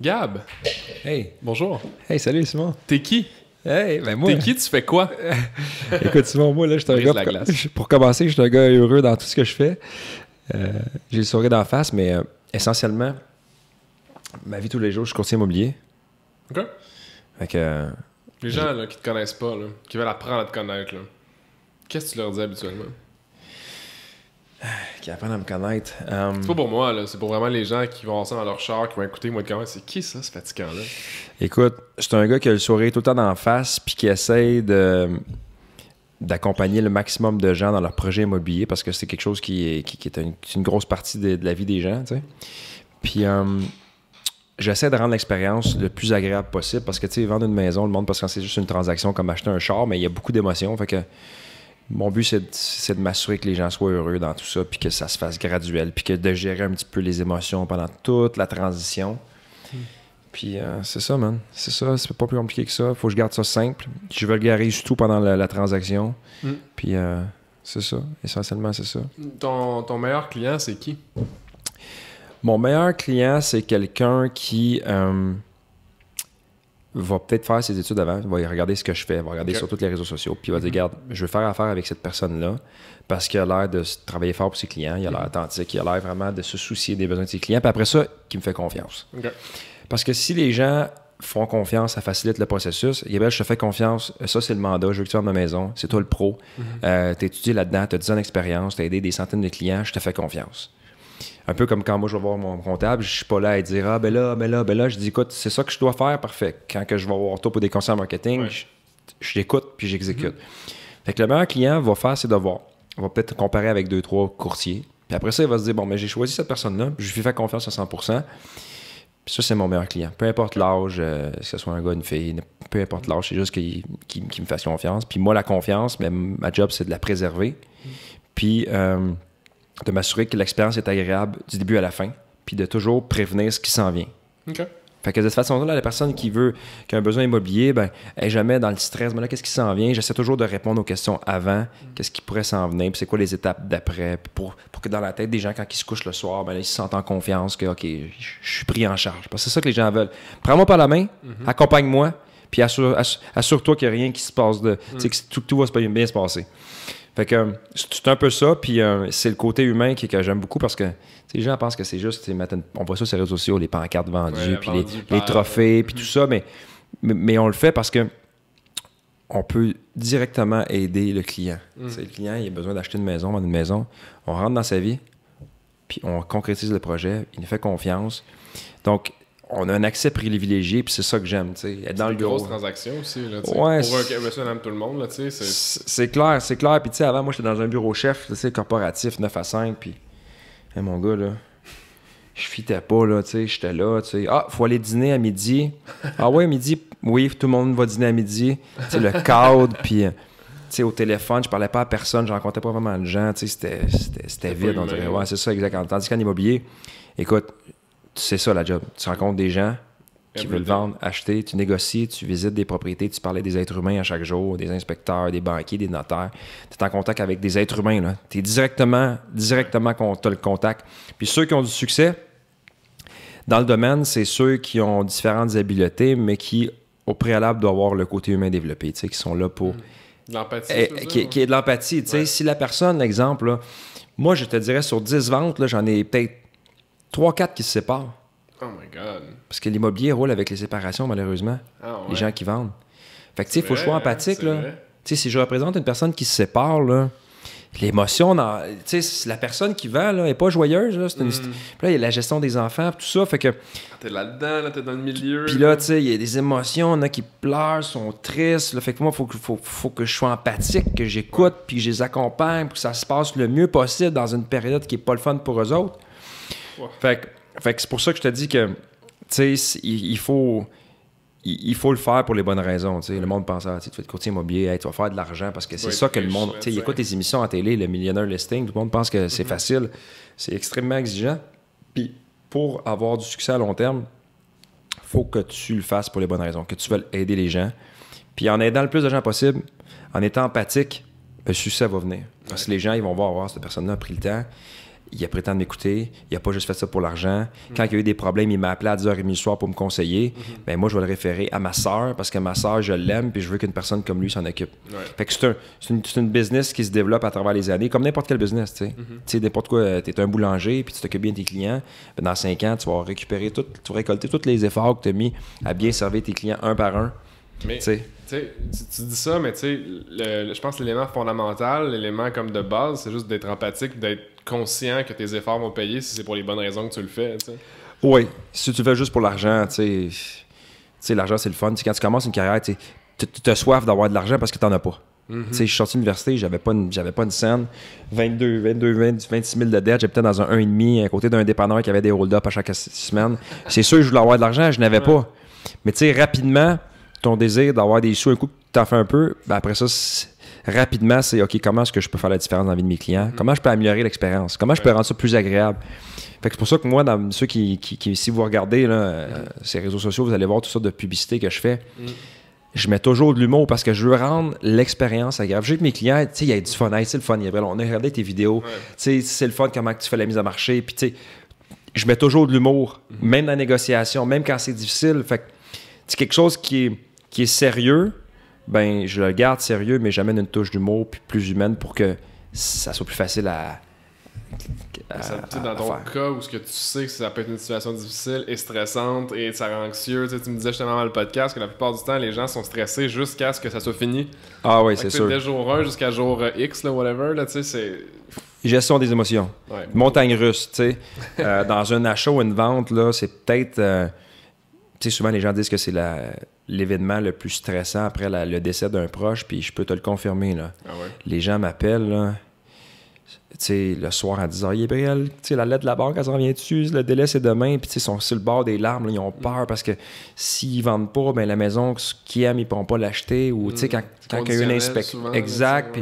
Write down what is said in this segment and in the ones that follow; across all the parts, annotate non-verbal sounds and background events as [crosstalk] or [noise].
Gab! Hey! Bonjour! Hey, salut Simon! T'es qui? Hey, ben moi. T'es qui, tu fais quoi? [laughs] Écoute, Simon, moi, là, je suis un gars. Pour, [laughs] pour, commencer, je suis un gars heureux dans tout ce que je fais. Euh, j'ai le sourire d'en face, mais euh, essentiellement, ma vie tous les jours, je suis courtier immobilier. OK. Fait que. Euh, les gens là, qui te connaissent pas, là, qui veulent apprendre à te connaître, qu'est-ce que tu leur dis habituellement? [sighs] qui apprennent à me connaître. Euh, c'est pas pour moi, c'est pour vraiment les gens qui vont ensemble dans leur char, qui vont écouter, moi, de même. c'est qui ça, ce fatigant-là? Écoute, c'est un gars qui a le sourire tout le temps d'en face, puis qui essaie de d'accompagner le maximum de gens dans leur projet immobilier parce que c'est quelque chose qui est, une, grosse partie de, la vie des gens. Puis euh, j'essaie de rendre l'expérience le plus agréable possible parce que tu sais, vendre une maison, le monde parce que c'est juste une transaction comme acheter un char, mais il y a beaucoup d'émotions. Fait que mon but, c'est de, m'assurer que les gens soient heureux dans tout ça, puis que ça se fasse graduel, puis que de gérer un petit peu les émotions pendant toute la transition. Puis euh, c'est ça, man. C'est ça, c'est pas plus compliqué que ça. Faut que je garde ça simple. Je veux le garer tout pendant la, transaction. Mm. Puis euh, c'est ça, essentiellement, c'est ça. Ton, meilleur client, c'est qui? Mon meilleur client, c'est quelqu'un qui... Euh, va peut-être faire ses études avant, va regarder ce que je fais, va regarder sur tous les réseaux sociaux, puis va dire, mhm. je veux faire affaire avec cette personne-là parce qu'il a l'air de travailler fort pour ses clients, il a l'air authentique, il a l'air vraiment de se soucier des besoins de ses clients, puis après ça, qui me fait confiance. Parce que si les gens font confiance, ça facilite le processus. Gabriel, je te fais confiance. Ça, c'est le mandat. Je veux que tu à ma maison. C'est toi le pro. Mhm. Euh, tu étudié là-dedans. Tu as 10 ans d'expérience. Tu as aidé des centaines de clients. Je te fais confiance. Un peu comme quand moi je vais voir mon comptable, je suis pas là à dire Ah ben là, ben là, ben là, je dis écoute, c'est ça que je dois faire, parfait. Quand que je vais voir toi pour des conseils marketing, je, l'écoute puis j'exécute. Mm-hmm. Fait que le meilleur client va faire ses devoirs. Il va peut-être comparer avec deux, trois courtiers. Puis après ça, il va se dire Bon, mais j'ai choisi cette personne-là, je lui fais confiance à 100 puis ça, c'est mon meilleur client. Peu importe l'âge, euh, que ce soit un gars, une fille, peu importe l'âge, c'est juste qu'il me fasse confiance. Puis moi, la confiance, mais ma job, c'est de la préserver. Mm-hmm. Puis euh, de m'assurer que l'expérience est agréable du début à la fin, puis de toujours prévenir ce qui s'en vient. Fait que de cette façon-là, la personne qui veut, qui a un besoin immobilier, ben, jamais dans le stress. Mais là, qu'est-ce qui s'en vient? J'essaie toujours de répondre aux questions avant. Qu'est-ce qui pourrait s'en venir? Puis c'est quoi les étapes d'après? Pour, pour que dans la tête des gens, quand ils se couchent le soir, ben, ils se sentent en confiance que, OK, je suis pris en charge. Parce que c'est ça que les gens veulent. Prends-moi par la main, mhm. accompagne-moi, puis assure, toi qu'il n'y a rien qui se passe de. Mhm. que tout, tout va bien se passer. Fait que c'est un peu ça, puis euh, c'est le côté humain qui, que j'aime beaucoup parce que les gens pensent que c'est juste, on voit ça sur les réseaux sociaux, les pancartes vendues, puis les, trophées, puis tout mhm. ça, mais, mais, on le fait parce que on peut directement aider le client. Mhm. Le client, il a besoin d'acheter une maison, vendre une maison. On rentre dans sa vie, puis on concrétise le projet, il nous fait confiance. Donc, on a un accès privilégié, puis c'est ça que j'aime, tu sais, dans le bureau. grosse transaction aussi, là, ouais, Pour un monsieur, aime tout le monde, là, tu sais. C'est clair, c'est clair. Puis tu sais, avant, moi, j'étais dans un bureau chef, tu sais, corporatif, 9 à 5, puis... Hey, mon gars, là, je fitais pas, là, tu sais, j'étais là, tu sais. Ah, faut aller dîner à midi. Ah ouais, midi, oui, tout le monde va dîner à midi. Tu le cadre, [laughs] puis... tu sais au téléphone, je parlais pas à personne, je rencontrais pas vraiment de gens, tu sais c'était vide, on dirait. Ouais, c'est ça, exactement. Tandis qu'en immobilier, écoute, c'est ça la job. Tu rencontres des gens qui veulent vendre, acheter, tu négocies, tu visites des propriétés, tu parlais des êtres humains à chaque jour, des inspecteurs, des banquiers, des notaires. Tu es en contact avec des êtres humains. Tu es directement, directement qu'on le contact. Puis ceux qui ont du succès dans le domaine, c'est ceux qui ont différentes habiletés, mais qui, au préalable, doivent avoir le côté humain développé, qui sont là pour. Hmm. L'empathie. Eh, qui, qui, est de l'empathie. Si la personne, exemple, moi, je te dirais sur 10 ventes, j'en ai peut-être 3-4 qui se séparent. Oh my God. Parce que l'immobilier roule avec les séparations, malheureusement. Ah, les gens qui vendent. Fait que, tu sais, il faut que je sois empathique, là. Tu sais, si je représente une personne qui se sépare, là, l'émotion, tu sais, la personne qui vend, là, est pas joyeuse, là. Une... Mm. là, il y a la gestion des enfants, tout ça, fait que... Ah, t'es là-dedans, là, t'es dans le milieu. Puis là, tu sais, il y a des émotions, a qui pleurent, sont tristes, Fait que moi, faut que, faut, que je sois empathique, que j'écoute, puis que je les accompagne, pour que ça se passe le mieux possible dans une période qui est pas le fun pour eux autres. Fait, que c'est pour ça que je te dis que, tu sais, il, faut. Il, faut le faire pour les bonnes raisons. T'sais. Le monde pense à ah, tu vas être courtier immobilier, tu vas faire de l'argent parce que c'est ça que le monde. Tu il écoute tes émissions à télé, le millionnaire listing, tout le monde pense que c'est mm-hmm. facile. C'est extrêmement exigeant. Puis pour avoir du succès à long terme, faut que tu le fasses pour les bonnes raisons, que tu veuilles aider les gens. Puis en aidant le plus de gens possible, en étant empathique, le succès va venir. Parce que les gens, ils vont voir, voir ah, cette personne-là a pris le temps, il a pris le de m'écouter, il a pas juste fait ça pour l'argent. Quand il y a eu des problèmes, il m'a appelé à 10h30 du soir pour me conseiller. Mais mhm. ben, moi, je vais le référer à ma sœur parce que ma soeur, je l'aime puis je veux qu'une personne comme lui s'en occupe. c'est un, une, business qui se développe à travers les années, comme n'importe quel business, tu sais. Mhm. n'importe quoi, euh, tu es un boulanger puis tu t'occupes bien de tes clients. Ben, dans 5 ans, tu vas récupérer tout, tu récolter tous les efforts que tu as mis à bien servir tes clients un par un. tu, dis ça, mais je pense que l'élément fondamental, l'élément comme de base, c'est juste d'être empathique, d'être conscient que tes efforts vont payer si c'est pour les bonnes raisons que tu le fais. Oui, si tu le fais juste pour l'argent, tu sais, l'argent c'est le fun. quand tu commences une carrière, tu as soif d'avoir de l'argent parce que tu n'en as pas. Mhm. Je suis sorti de l'université, j'avais pas une, pas une scène. 22, 22, 26 000 de dettes, j'étais dans un 1,5 à côté d'un dépanneur qui avait des hold-up à chaque semaine. C'est sûr que je voulais avoir de l'argent, je n'avais pas. Mais tu sais, rapidement, ton désir d'avoir des sous un coup, tu t'en fais un peu, ben après ça, rapidement, c'est OK, comment est-ce que je peux faire la différence dans la vie de mes clients? Mm-hmm. Comment je peux améliorer l'expérience? Comment je peux rendre ça plus agréable? Fait c'est pour ça que moi, dans ceux qui, si vous regardez euh, mm-hmm. ces réseaux sociaux, vous allez voir tout ça de publicité que je fais. Mm. je mets toujours de l'humour parce que je veux rendre l'expérience agréable. J'ai mes clients, tu sais, il y a du fun. c'est le fun, On a regardé tes vidéos. Tu sais, c'est le fun comment tu fais la mise à marché. Puis, tu sais, je mets toujours de l'humour, mm-hmm. même dans la négociation, même quand c'est difficile. Fait c'est quelque chose qui est, qui est sérieux, ben je le garde sérieux, mais j'amène une touche d'humour puis plus humaine pour que ça soit plus facile à. à, dans ton cas où ce que tu sais que ça peut être une situation difficile et stressante et ça rend anxieux, tu, me disais justement dans le podcast que la plupart du temps les gens sont stressés jusqu'à ce que ça soit fini. Ah oui, c'est sûr. Dès jour 1 jusqu'à jour euh, X, là, whatever, là, tu sais, c'est gestion des émotions. Montagne russe, tu sais. [laughs] Euh, dans un achat ou une vente, là, c'est peut-être euh, souvent les gens disent que c'est l'événement le plus stressant après le décès d'un proche, puis je peux te le confirmer. Là. Ah les gens m'appellent, le soir à 10h, il la lettre de la banque, elle s'en vient dessus, le délai c'est demain, puis ils sont sur le bord des larmes, ils ont mm. peur parce que s'ils vendent pas, ben, la maison qu'ils aiment, ils ne pourront pas l'acheter, ou mm. quand, il y a une inspection. Exact,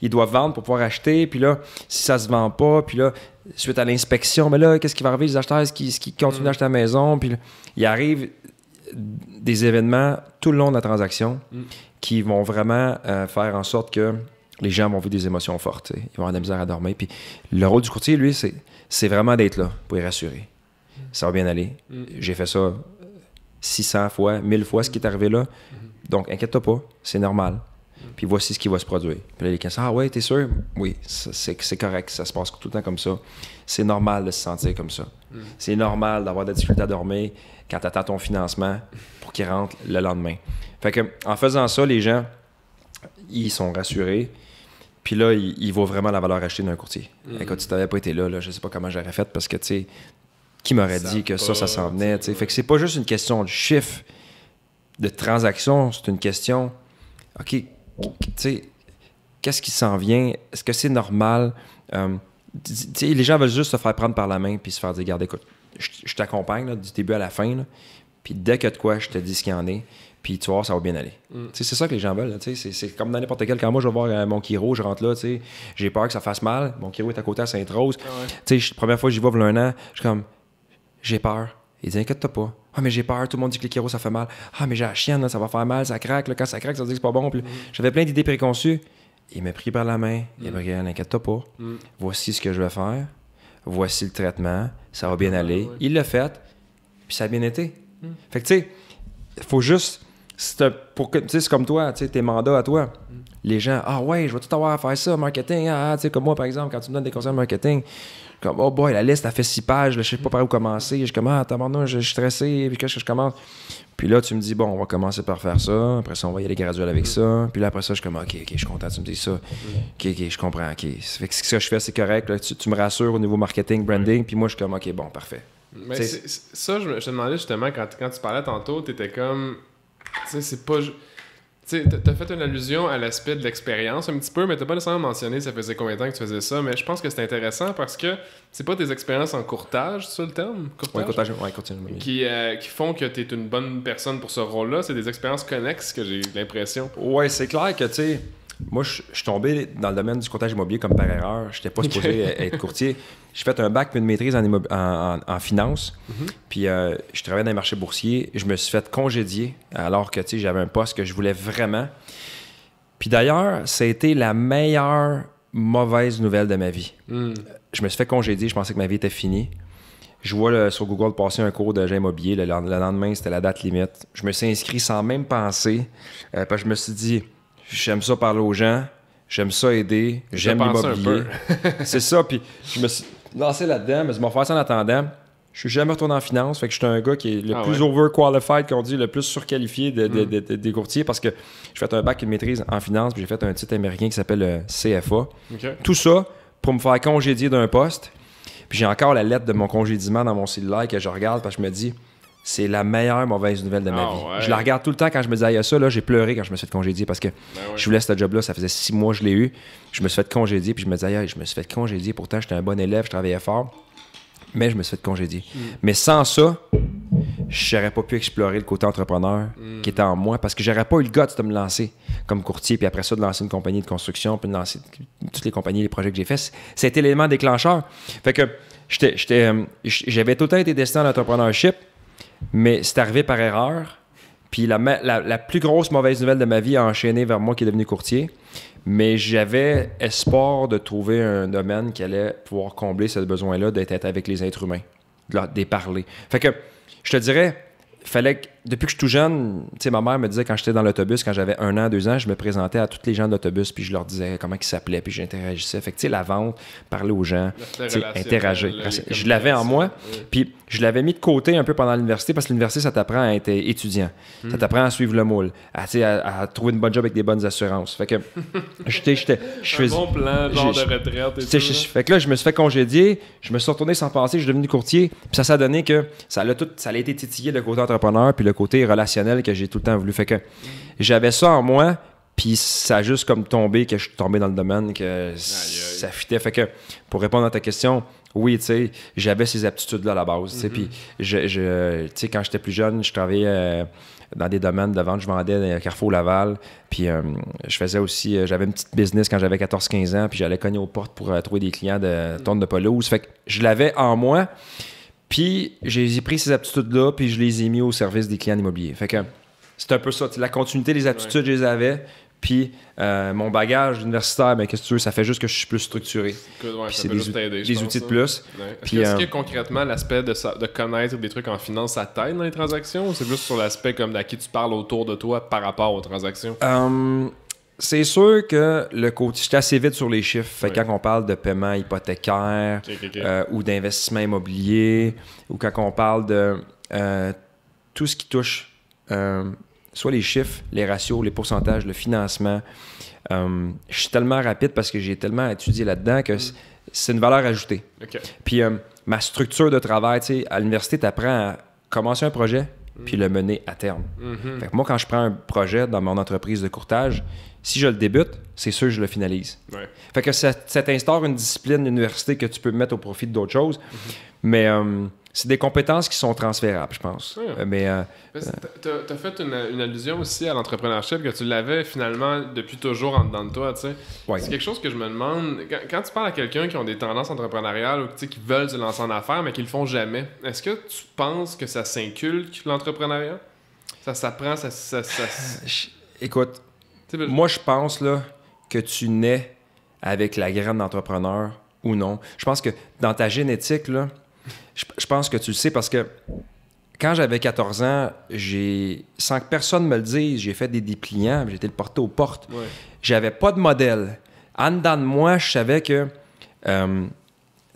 ils doivent vendre pour pouvoir acheter, puis là, si ça se vend pas, puis là, suite à l'inspection, mais ben là, qu'est-ce qui va arriver, les acheteurs, est-ce qu'ils continuent mm. d'acheter la maison, puis il arrive des événements tout le long de la transaction qui vont vraiment euh, faire en sorte que les gens vont vivre des émotions fortes. Ils vont avoir de la misère à dormir. Puis le rôle du courtier, lui, c'est vraiment d'être là pour les rassurer. Ça va bien aller. Mm. J'ai fait ça 600 fois, 1000 fois ce qui est arrivé là. Mm-hmm. Donc, inquiète-toi pas, c'est normal. Mm. Puis voici ce qui va se produire. Puis là, les gens Ah ouais, t'es sûr Oui, c'est correct, ça se passe tout le temps comme ça. C'est normal de se sentir comme ça. Mm. C'est normal d'avoir de la difficulté à dormir quand tu attends ton financement pour qu'il rentre le lendemain. Fait que, en faisant ça, les gens, ils sont rassurés, puis là, il, vaut vraiment la valeur achetée d'un courtier. Mm. Écoute, si n'avais pas été là, là, je sais pas comment j'aurais fait parce que, tu sais, qui m'aurait dit que ça, ça s'en venait, tu sais. Fait que c'est pas juste une question de chiffre, de transaction, c'est une question, OK, tu sais, qu'est-ce qui s'en vient? Est-ce que c'est normal? Hum, les gens veulent juste se faire prendre par la main puis se faire dire, Garde, écoute, je, t'accompagne du début à la fin, puis dès que de quoi, je te dis ce qu'il y en est, puis tu vois, ça va bien aller. Mm. C'est ça que les gens veulent. C'est comme dans n'importe quel. Quand moi, je vais voir euh, mon chiro, je rentre là, j'ai peur que ça fasse mal. Mon chiro est à côté à Sainte-Rose. La ah première fois que j'y vais, il un an, je suis comme, j'ai peur. Il dit, inquiète-toi pas. Ah, mais j'ai peur, tout le monde dit que le chiro, ça fait mal. Ah, mais j'ai la chienne, ça va faire mal, ça craque. le quand ça craque, ça dit que c'est pas bon. Mm. J'avais plein d'idées préconçues. Il m'a pris par la main. Il m'a mm. dit, inquiète-toi pas. Voici ce que je vais faire. Voici le traitement. Ça va bien ah aller. Il l'a fait. Puis ça a bien été. Fait que, tu sais, il faut juste c'est pour que tu sais c'est comme toi tu sais tes mandats à toi mm. les gens ah ouais je vais tout avoir à faire ça marketing ah, ah, tu comme moi par exemple quand tu me donnes des conseils de marketing comme oh boy la liste a fait six pages Je je sais pas par où commencer je suis comme ah non je suis stressé puis qu'est-ce que je commence puis là tu me dis bon on va commencer par faire ça après ça on va y aller graduel avec ça puis là après ça je suis comme ok ok je suis content tu me dis ça ok ok je comprends ok ce que je fais c'est correct tu, me rassures au niveau marketing branding puis moi je suis comme ok bon parfait mais ça je, je, te demandais justement quand, quand tu parlais tantôt tu étais comme tu sais, c'est pas. Tu as fait une allusion à l'aspect de l'expérience un petit peu, mais t'as pas nécessairement mentionné ça faisait combien de temps que tu faisais ça, mais je pense que c'est intéressant parce que c'est pas des expériences en courtage, sur ça le terme? Courtage? Ouais, courtage, continue. Qui, euh, qui font que tu es une bonne personne pour ce rôle-là. C'est des expériences connexes que j'ai l'impression. Ouais, c'est clair que, tu sais, moi, je, suis tombé dans le domaine du comptage immobilier comme par erreur. Je n'étais pas supposé euh, être courtier. J'ai fait un bac puis une maîtrise en, finance. Mhm. Puis euh, je travaillais dans les marchés boursiers. Je me suis fait congédier alors que j'avais un poste que je voulais vraiment. Puis d'ailleurs, ça a été la meilleure mauvaise nouvelle de ma vie. Hmm. Je me suis fait congédier. Je pensais que ma vie était finie. Je vois sur Google passer un cours d'agent immobilier. Le, lendemain, c'était la date limite. Je me suis inscrit sans même penser. Euh, je me suis dit j'aime ça parler aux gens, j'aime ça aider, j'aime l'immobilier. [laughs] c'est ça, puis je me suis lancé là-dedans, mais je m'en fais ça en attendant. Je suis jamais retourné en finance, fait que je suis un gars qui est le ah plus overqualified, qu'on dit, le plus surqualifié hmm. des courtiers parce que j'ai fait un bac de maîtrise en finance, puis j'ai fait un titre américain qui s'appelle le euh, CFA. Tout ça pour me faire congédier d'un poste. Puis j'ai encore la lettre de mon congédiement dans mon cellulaire que je regarde parce que je me dis, c'est la meilleure mauvaise nouvelle de ma ah vie. Je la regarde tout le temps quand je me dis, ah, il y a ça, là, j'ai pleuré quand je me suis fait congédier parce que ben je voulais ce job-là, ça faisait six mois que je l'ai eu. Je me suis fait congédier, puis je me disais, ah, je me suis fait congédier, pourtant j'étais un bon élève, je travaillais fort, mais je me suis fait congédier. Hmm. Mais sans ça, n'aurais pas pu explorer le côté entrepreneur hmm. qui était en moi parce que j'aurais pas eu le goût de me lancer comme courtier, puis après ça, de lancer une compagnie de construction, puis de lancer toutes les compagnies, les projets que j'ai faits. C'était l'élément déclencheur. Fait que euh, j'avais tout le temps été destiné à l'entrepreneurship mais c'est arrivé par erreur. Puis la, la, la, plus grosse mauvaise nouvelle de ma vie a enchaîné vers moi qui est devenu courtier. Mais j'avais espoir de trouver un domaine qui allait pouvoir combler ce besoin-là d'être avec les êtres humains, de, leur, parler. Fait que je te dirais, fallait que depuis que je suis tout jeune, tu sais, ma mère me disait quand j'étais dans l'autobus, quand j'avais un an, deux ans, je me présentais à tous les gens de l'autobus, puis je leur disais comment ils s'appelaient, puis j'interagissais. Fait que, la vente, parler aux gens, interagir. Ah, je l'avais en moi, puis je l'avais mis de côté un peu pendant l'université, parce que l'université, ça t'apprend à être étudiant. Ça hmm. t'apprend à suivre le moule, à, trouver une bonne job avec des bonnes assurances. Fait que, [laughs] j'étais. Je faisais. bon plan, genre de retraite Fait que là, je me suis fait congédier, je me suis retourné sans penser, je suis devenu courtier, puis ça, s'est donné que ça a, tout, ça été titillé le côté entrepreneur, puis côté relationnel que j'ai tout le temps voulu. Fait que j'avais ça en moi, puis ça a juste comme tombé que je suis tombé dans le domaine, que ça fitait. Fait que pour répondre à ta question, oui, tu sais, j'avais ces aptitudes-là à la base. Mhm. Puis, je, quand j'étais plus jeune, je travaillais euh, dans des domaines de vente. Je vendais à Carrefour Laval. Puis, euh, je faisais aussi, euh, j'avais une petite business quand j'avais 14-15 ans. Puis, j'allais cogner aux portes pour trouver des clients de mhm. tonne de pelouse. Fait que je l'avais en moi. Puis j'ai pris ces aptitudes-là, puis je les ai mis au service des clients immobiliers. Fait que c'est un peu ça. La continuité des aptitudes, je les avais. Puis euh, mon bagage universitaire, ben, qu'est-ce que tu veux, ça fait juste que je suis plus structuré. Cool, c'est des, outils de hein. plus. Est-ce que euh, concrètement l'aspect de, de, connaître des trucs en finance, ça t'aide dans les transactions ou c'est juste sur l'aspect comme d'à qui tu parles autour de toi par rapport aux transactions? Euh, c'est sûr que le côté. J'étais assez vite sur les chiffres. Fait quand on parle de paiement hypothécaire euh, ou d'investissement immobilier, ou quand on parle de euh, tout ce qui touche euh, soit les chiffres, les ratios, les pourcentages, le financement, je suis tellement rapide parce que j'ai tellement étudié là-dedans que mm. c'est une valeur ajoutée. Puis ma structure de travail, à l'université, tu apprends à commencer un projet, Mm. puis le mener à terme. Mm-hmm. moi, quand je prends un projet dans mon entreprise de courtage, si je le débute, c'est sûr que je le finalise. Fait que ça, instaure une discipline d'université que tu peux mettre au profit d'autres choses. Mm-hmm. Mais euh, c'est des compétences qui sont transférables, je pense. Euh, mais. Euh, euh, tu as, fait une, allusion aussi à l'entrepreneurship, que tu l'avais finalement depuis toujours en dedans de toi, tu sais. C'est quelque chose que je me demande. Quand, tu parles à quelqu'un qui a des tendances entrepreneuriales ou qui veulent se lancer en affaires, mais qui le font jamais, est-ce que tu penses que ça s'inculque, l'entrepreneuriat Ça s'apprend, ça. Écoute, moi, je pense là, que tu nais avec la graine d'entrepreneur ou non. Je pense que dans ta génétique, là, je, pense que tu le sais parce que quand j'avais 14 ans, j'ai sans que personne me le dise, j'ai fait des dépliants, j'étais le porte aux portes. J'avais pas de modèle. En dedans de moi, je savais que, euh, tu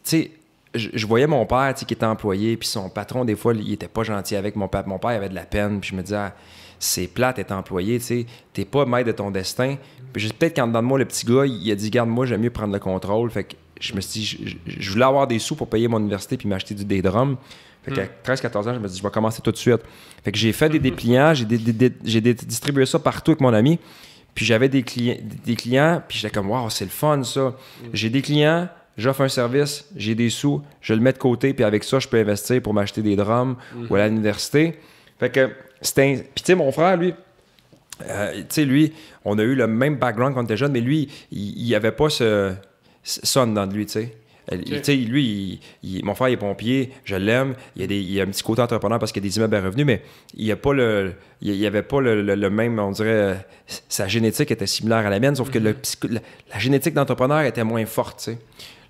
sais, je, voyais mon père qui était employé, puis son patron, des fois, il était pas gentil avec mon père. Mon père avait de la peine, puis je me disais, ah, c'est plat d'être employé, tu sais, t'es pas maître de ton destin. Puis peut-être qu'en dedans de moi, le petit gars, il a dit, garde-moi, j'aime mieux prendre le contrôle. Fait que je me suis dit, je, voulais avoir des sous pour payer mon université puis m'acheter du, des drums. Fait qu'à 13-14 hmm. ans, je me suis dit, je vais commencer tout de suite. Fait que j'ai fait des dépliants, hmm. j'ai, distribué ça partout avec mon ami. Puis j'avais des, clients, des clients, puis j'étais comme, waouh, c'est le fun ça. Hmm. J'ai des clients, j'offre un service, j'ai des sous, je le mets de côté, puis avec ça, je peux investir pour m'acheter des drums ou à l'université. Fait que c'était. Puis tu sais, mon frère, lui, euh, tu sais, lui, on a eu le même background quand on était jeune, mais lui, il n'avait avait pas ce sonne dans lui, tu sais. Lui, mon frère est pompier, je l'aime. Il, il, a un petit côté entrepreneur parce qu'il a des immeubles à revenus, mais il n'y a pas le, il, y avait pas le, même, on dirait, sa génétique était similaire à la mienne, sauf que le, mhm. la, génétique d'entrepreneur était moins forte. tu sais.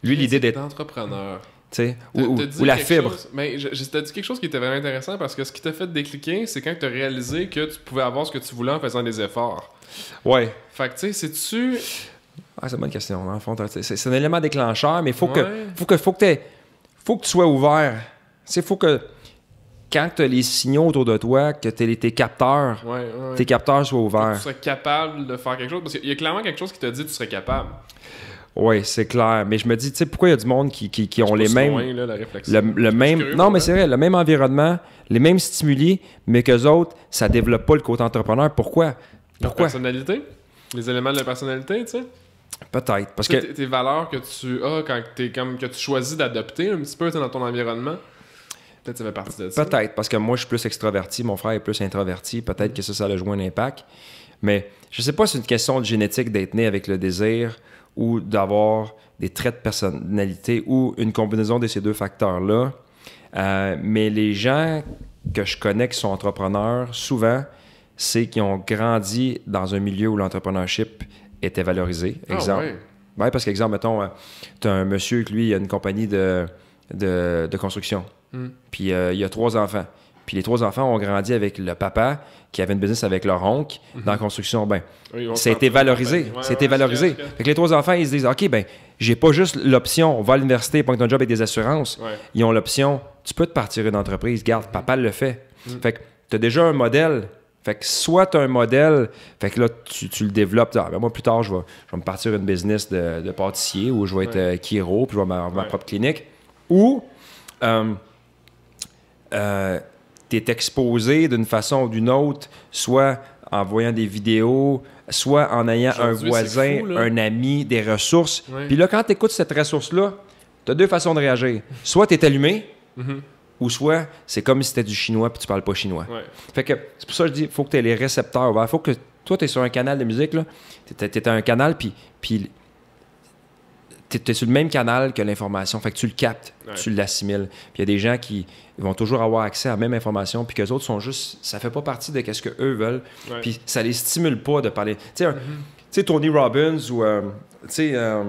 Lui, l'idée d'être. entrepreneur. tu sais ou, la fibre. mais je, je t'ai dit quelque chose qui était vraiment intéressant parce que ce qui t'a fait décliquer, c'est quand tu as réalisé que tu pouvais avoir ce que tu voulais en faisant des efforts. Ouais. Fait que, tu sais, c'est-tu ah, c'est une bonne question. Hein, Fond, c'est un élément déclencheur, mais il faut, que, faut que, faut que, faut que tu sois ouvert. Il faut que quand tu as les signaux autour de toi, que tes, tes capteurs, ouais, ouais. tes capteurs soient ouverts. Que tu serais capable de faire quelque chose. Parce qu'il y a clairement quelque chose qui te dit que tu serais capable. Oui, c'est clair. Mais je me dis, tu sais, pourquoi il y a du monde qui, qui, qui ont les mêmes. le, même. non, mais c'est vrai, le même environnement, les mêmes stimuli, mais qu'eux autres, ça développe pas le côté entrepreneur. Pourquoi? Pourquoi? La personnalité? Les éléments de la personnalité, tu sais? Peut-être. Parce que. Tes valeurs que tu as quand es comme que tu choisis d'adopter un petit peu dans ton environnement. Peut-être ça fait partie de ça. Peut-être, parce que moi je suis plus extraverti, mon frère est plus introverti. Peut-être mm. que ça, ça a joué un impact. Mais je sais pas si c'est une question de génétique d'être né avec le désir ou d'avoir des traits de personnalité ou une combinaison de ces deux facteurs-là. Euh, mais les gens que je connais qui sont entrepreneurs, souvent, c'est qu'ils ont grandi dans un milieu où l'entrepreneurship était valorisé. Ah Exemple. parce qu'exemple, mettons, euh, tu as un monsieur qui lui, a une compagnie de, de, construction. Hmm. Puis euh, il a trois enfants. Puis les trois enfants ont grandi avec le papa qui avait une business avec leur oncle hmm. dans la construction Ben, ça a été valorisé. c'était été valorisé. fait que les trois enfants, ils se disent OK, ben, j'ai pas juste l'option, on va à l'université, prendre ton job avec des assurances. Ils ont l'option, tu peux te partir une entreprise, garde, papa le fait. Hmm. Fait que tu as déjà un modèle fait que soit tu un modèle, fait que là, tu, le développes. Ah, ben, moi, plus tard, je vais, je me partir une business de, pâtissier ou je vais être euh, chiro, puis je vais avoir ma, propre clinique. Ou euh, euh tu es exposé d'une façon ou d'une autre, soit en voyant des vidéos, soit en ayant un voisin, un ami, des ressources. Puis là, quand tu écoutes cette ressource-là, tu as deux façons de réagir. Soit tu es allumé, mm-hmm ou soit c'est comme si c'était du chinois puis tu parles pas chinois. Fait que c'est pour ça que je dis faut que tu aies les récepteurs ouverts. Faut que toi tu es sur un canal de musique là, tu es, un canal puis puis tu sur le même canal que l'information. Fait que tu le captes, tu l'assimiles. il y a des gens qui vont toujours avoir accès à la même information puis que les autres sont juste ça fait pas partie de qu'est-ce que eux veulent. Puis ça les stimule pas de parler. Tu sais mm-hmm. Tony Robbins ou euh, euh,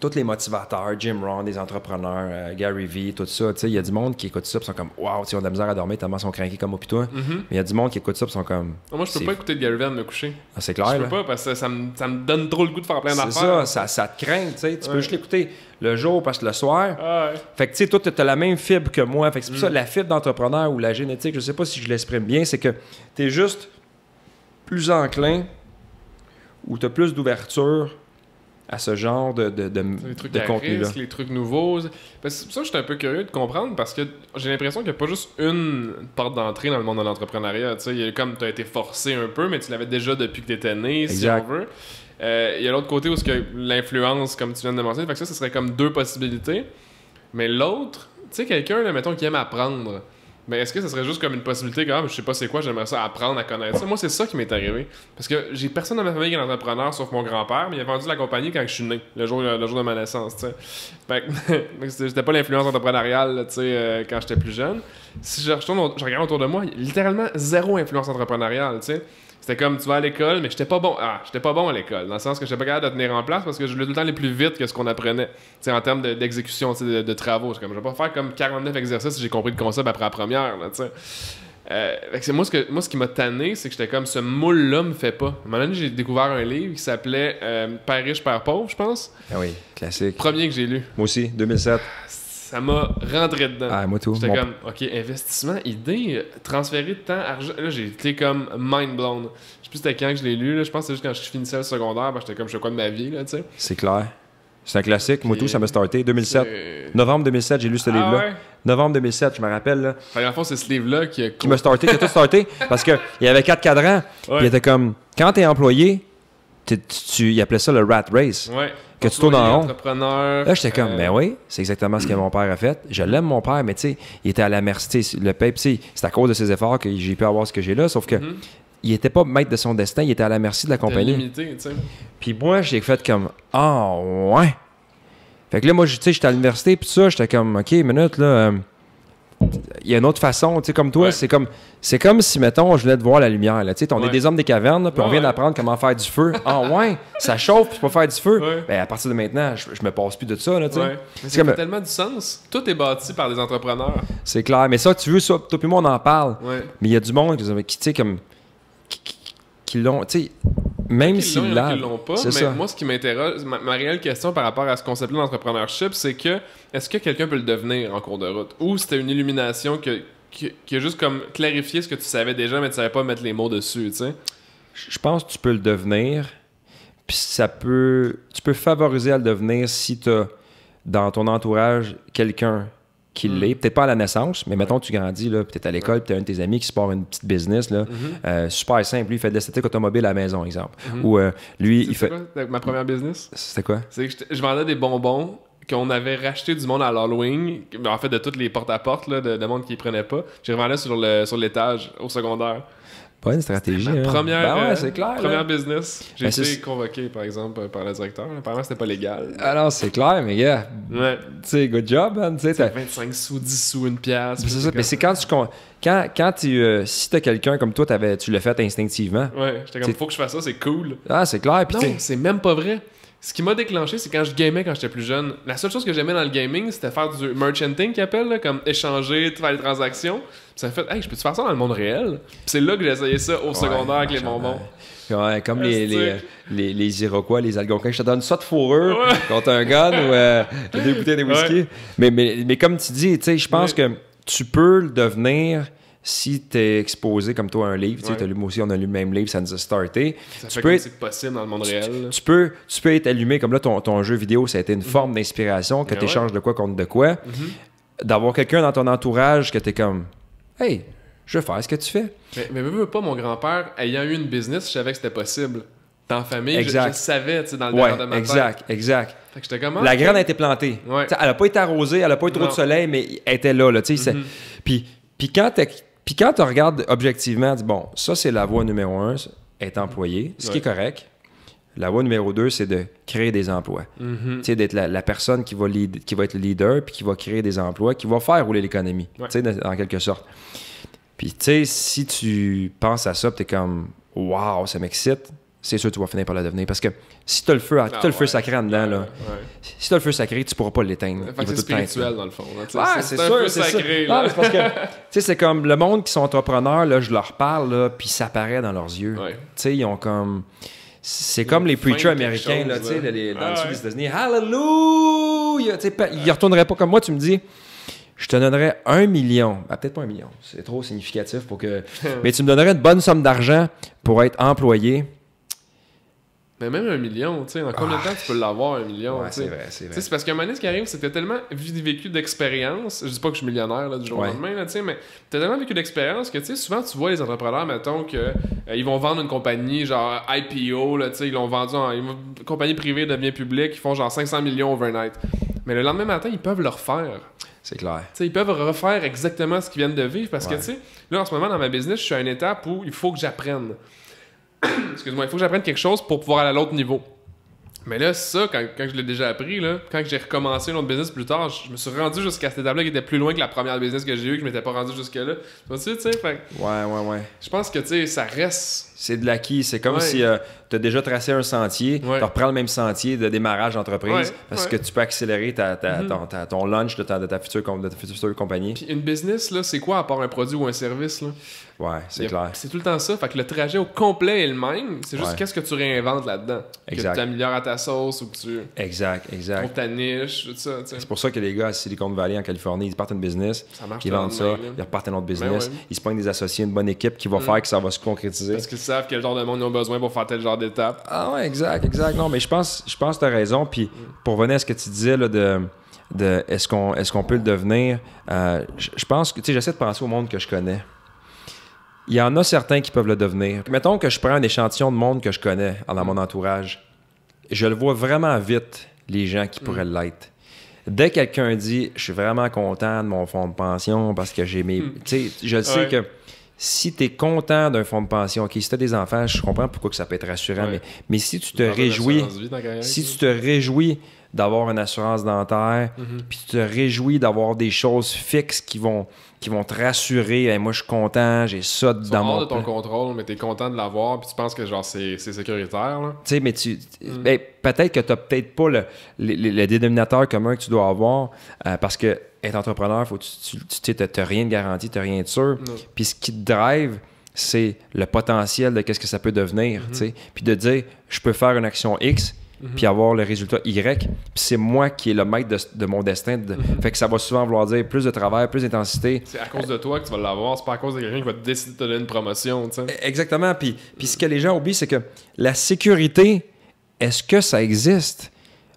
tous les motivateurs, Jim Rohn, les entrepreneurs, euh, Gary Vee, tout ça, il y a du monde qui écoute ça, puis sont comme, waouh, on a de la misère à dormir tellement ils sont craqués comme au mm-hmm. Mais il y a du monde qui écoute ça, puis sont comme. moi, je peux pas écouter Gary Vee à me coucher. Ah, c'est clair. Je peux hein. pas parce que ça me, ça me, donne trop le goût de faire plein d'affaires. C'est ça, ça, te craint, tu sais. Tu peux juste l'écouter le jour parce que le soir. Ah, fait que tu sais, toi, tu as la même fibre que moi. Fait que c'est pour ça, mm. la fibre d'entrepreneur ou la génétique, je sais pas si je l'exprime bien, c'est que tu es juste plus enclin ou tu as plus d'ouverture à ce genre de, de, de, les trucs de les trucs nouveaux. ça, je suis un peu curieux de comprendre parce que j'ai l'impression qu'il n'y a pas juste une porte d'entrée dans le monde de l'entrepreneuriat. Il y a comme tu as été forcé un peu, mais tu l'avais déjà depuis que tu étais né, si on veut. Euh, il y a l'autre côté où que l'influence, comme tu viens de mentionner, fait que ça, serait comme deux possibilités. Mais l'autre, tu sais, quelqu'un, mettons, qui aime apprendre mais est-ce que ça serait juste comme une possibilité, comme, je sais pas c'est quoi, j'aimerais ça apprendre à connaître ça? Moi, c'est ça qui m'est arrivé. Parce que j'ai personne dans ma famille qui est entrepreneur, sauf mon grand-père, mais il a vendu la compagnie quand je suis né, le jour, le jour de ma naissance, tu Fait [laughs] j'étais pas l'influence entrepreneuriale, tu sais, euh, quand j'étais plus jeune. Si je, regarde autour de moi, il y littéralement zéro influence entrepreneuriale, tu sais. C'était comme tu vois, à l'école, mais j'étais pas bon. Ah, j'étais pas bon à l'école, dans le sens que j'étais pas capable de tenir en place parce que je voulais tout le temps aller plus vite que ce qu'on apprenait. c'est en termes d'exécution, de, de, travaux. comme je vais pas faire comme 49 exercices si j'ai compris le concept après la première. Là, euh, moi, ce que, moi, ce qui m'a tanné, c'est que j'étais comme ce moule-là me fait pas. À un moment j'ai découvert un livre qui s'appelait euh, Père riche, Père pauvre, je pense. Ah oui, classique. Premier que j'ai lu. Moi aussi, 2007 ça m'a rentré dedans. Ah, moi tout. J'étais comme, OK, investissement, idée, transférer de temps, argent. Là, j'ai été comme mind blown. Je sais plus c'était quand que je l'ai lu. Là. Je pense que c'est juste quand je finissais le secondaire. Ben, j'étais comme, je suis quoi de ma vie, là, tu sais. C'est clair. C'est un classique. Moi, ça m'a starté. 2007. Novembre 2007, j'ai lu ce ah livre-là. Novembre 2007, je me rappelle. Là. Enfin, en fond, c'est ce livre-là qui a... Qui m'a starté, qui a tout starté. [laughs] Parce qu'il y avait quatre cadrans. Il était comme, quand t'es employé, tu, appelait ça le rat race. Ouais. Que tu tournes en rond. Là, j'étais comme, mais euh, ben oui, c'est exactement ce que mon père a fait. Je l'aime, mon père, mais tu sais, il était à la merci. Le sais, c'est à cause de ses efforts que j'ai pu avoir ce que j'ai là. Sauf que n'était mhm. il était pas maître de son destin, il était à la merci de la compagnie. puis moi, j'ai fait comme Ah, ouais. Fait que là, moi, tu sais, j'étais à l'université, puis ça, j'étais comme Ok, minute, là, euh, il y a une autre façon, tu sais, comme toi, c'est comme c'est comme si, mettons, je venais de voir la lumière, là, tu sais, on est des hommes des cavernes, puis on vient d'apprendre comment faire du feu. ah ouais, ça chauffe, puis je peux faire du feu. Ben, à partir de maintenant, je, me passe plus de ça, là, tu sais. C'est tellement du sens. Tout est bâti par les entrepreneurs. C'est clair, mais ça, tu veux ça, toi et moi, on en parle. Mais il y a du monde qui, tu sais, comme qui l'ont. tu sais, Même s'ils l'ont pas, moi, ce qui m'interroge, ma, réelle question par rapport à ce concept-là d'entrepreneurship, c'est que est-ce que quelqu'un peut le devenir en cours de route Ou c'était une illumination qui, qui, a juste comme clarifié ce que tu savais déjà, mais tu savais pas mettre les mots dessus, tu sais Je pense que tu peux le devenir, puis ça peut. Tu peux favoriser à le devenir si tu as dans ton entourage quelqu'un qu'il mm. l'est, peut-être pas à la naissance, mais mettons, tu grandis, là, peut-être à l'école, tu as un de tes amis qui se porte une petite business, là, mm-hmm. euh, super simple. Lui, il fait de l'esthétique automobile à la maison, exemple. Mm-hmm. Ou euh, lui, il fait. Quoi, ma première business C'était quoi C'est que je vendais des bonbons qu'on avait racheté du monde à l'Halloween, en fait de toutes les porte à porte là, de, monde qui prenait pas. Je les revendais sur le sur l'étage au secondaire une stratégie. Hein. Première, ben ouais, euh, c'est clair. Première hein. business. J'ai ben, été convoqué, par exemple, par le directeur. Apparemment, c'était pas légal. Alors c'est clair, mais gars. Yeah. Tu sais, good job, man. 25 sous, 10 sous, une pièce. C'est mais c'est quand tu. Quand, quand tu, euh, si t'as quelqu'un comme toi, avais, tu l'as fait instinctivement. Ouais, j'étais comme, faut que je fasse ça, c'est cool. Ah, c'est clair. non, c'est même pas vrai ce qui m'a déclenché, c'est quand je gamais quand j'étais plus jeune. La seule chose que j'aimais dans le gaming, c'était faire du merchanting qu'ils appellent, comme échanger, faire des transactions. ça me fait, hey, je peux-tu faire ça dans le monde réel? c'est là que j'ai essayé ça au secondaire avec les bonbons. Ouais, comme euh, les, Iroquois, les Algonquins, je te donne soit de fourrure quand t'as un gun ou euh, des bouteilles de whisky. Mais, mais, mais, comme tu dis, je pense que tu peux le devenir si tu es exposé comme toi à un livre, ouais. tu lu aussi, on a lu le même livre, ça nous a starté. Ça tu fait être, possible dans le monde réel. Tu, peux, tu peux être allumé comme là, ton, ton jeu vidéo, ça a été une mhm. forme d'inspiration, que eh tu échanges de quoi contre de quoi. Mhm. D'avoir quelqu'un dans ton entourage que tu es comme, hey, je vais faire ce que tu fais. Mais, même pas, mon grand-père, ayant eu une business, je savais que c'était possible. Dans la famille, Je, savais, tu sais, dans le ouais, de ma Exact, Ouais. exact. Fait que la graine a été plantée. Elle n'a pas été arrosée, elle n'a pas eu trop de soleil, mais elle était là. là tu sais, mhm. Puis, puis quand puis quand tu regardes objectivement, dis, bon, ça, c'est la voie numéro un, être employé, ce qui est correct. La voie numéro deux, c'est de créer des emplois. Mhm. Tu sais, D'être la, personne qui va, qui va être le leader, puis qui va créer des emplois, qui va faire rouler l'économie, sais, en quelque sorte. Puis, tu sais, si tu penses à ça, tu es comme, waouh, ça m'excite, c'est sûr que tu vas finir par la devenir. Parce que si tu as le feu, ah le feu sacré en dedans, là, si tu as le feu sacré, tu pourras pas l'éteindre. C'est spirituel, dans le fond. Ah, c'est sûr, c'est sacré. c'est comme le monde qui sont entrepreneurs, là, je leur parle, là, puis ça apparaît dans leurs yeux. ils ont comme. C'est comme les preachers américains, là, dans ah les sud des États-Unis. Hallelujah! Ils retourneraient pas comme moi, tu me dis je te donnerais un million, ah, peut-être pas un million, c'est trop significatif pour que, [laughs] mais tu me donnerais une bonne somme d'argent pour être employé, mais même un million, tu sais, en combien de temps tu peux l'avoir, un million? Ouais, c'est vrai, c'est vrai. C'est parce qu'à un moment donné, ce qui arrive, c'est que t'as tellement vécu d'expérience. Je dis pas que je suis millionnaire là, du jour au lendemain, là, mais t'as tellement vécu d'expérience que, tu sais, souvent, tu vois les entrepreneurs, mettons, que euh, ils vont vendre une compagnie, genre IPO, là, tu sais, ils l'ont vendu en une compagnie privée devient publique, ils font genre 500 millions overnight. Mais le lendemain matin, ils peuvent le refaire. C'est clair. sais, ils peuvent refaire exactement ce qu'ils viennent de vivre parce que, tu sais, là, en ce moment, dans ma business, je suis à une étape où il faut que j'apprenne. [coughs] Excuse-moi, il faut que j'apprenne quelque chose pour pouvoir aller à l'autre niveau. Mais là, ça, quand, je l'ai déjà appris, quand j'ai recommencé notre business plus tard, je, me suis rendu jusqu'à cette étape-là qui était plus loin que la première business que j'ai eu que je m'étais pas rendu jusque-là. Tu vois, tu sais, fait, Ouais, ouais, ouais. Je pense que, tu sais, ça reste. C'est de l'acquis. C'est comme si euh, tu as déjà tracé un sentier, tu reprends le même sentier de démarrage d'entreprise parce que tu peux accélérer mhm. ton, launch de ta, de future, compagnie. une business, c'est quoi à part un produit ou un service? Là? Ouais, c'est clair. C'est tout le temps ça. Fait que le trajet au complet est le même. C'est juste qu'est-ce que tu réinventes là-dedans. Que tu améliores à ta sauce ou que tu. Exact, exact. Pour ta niche, tout ça. C'est pour ça que les gars à Silicon Valley en Californie, ils partent une business. Ça marche ils vendent ça, ils repartent un autre ben business. ils se prennent des associés, une bonne équipe qui va mm. faire que ça va se concrétiser. Parce qu'ils savent quel genre de monde ils ont besoin pour faire tel genre d'étape. Ah ouais, exact, exact. Non, mais je pense, je pense que tu as raison. Puis pour revenir à ce que tu disais là, de, de est-ce qu'on est peut le devenir, euh, je pense que, tu sais, j'essaie de penser au monde que je connais. Il y en a certains qui peuvent le devenir. Mettons que je prends un échantillon de monde que je connais dans mon mm. entourage. Je le vois vraiment vite, les gens qui mm. pourraient l'être dès quelqu'un dit je suis vraiment content de mon fonds de pension parce que j'ai mes. Mm. Tu sais, je sais que si tu es content d'un fonds de pension, OK, si tu as des enfants, je comprends pourquoi que ça peut être rassurant, mais, mais, si tu te réjouis, si tu te réjouis d'avoir une assurance dentaire, mm-hmm. puis tu te réjouis d'avoir des choses fixes qui vont, qui vont te rassurer, moi je suis content, j'ai ça dans mon de ton contrôle, mais tu es content de l'avoir, puis tu penses que genre c'est sécuritaire. Là. sais, mais mm. peut-être que tu peut-être pas le, le, dénominateur commun que tu dois avoir euh, parce que être entrepreneur, faut tu n'as rien de garanti, tu n'as rien de sûr. Puis ce qui te drive, c'est le potentiel de qu'est-ce que ça peut devenir. Mm-hmm. Puis de dire, je peux faire une action X, mm-hmm. puis avoir le résultat Y. Puis c'est moi qui est le maître de, mon destin. Mm-hmm. Fait que ça va souvent vouloir dire plus de travail, plus d'intensité. C'est à cause de toi que tu vas l'avoir, c'est pas à cause de quelqu'un qui va te décider de te donner une promotion. E, exactement. Puis, puis ce que les gens oublient, c'est que la sécurité, est-ce que ça existe?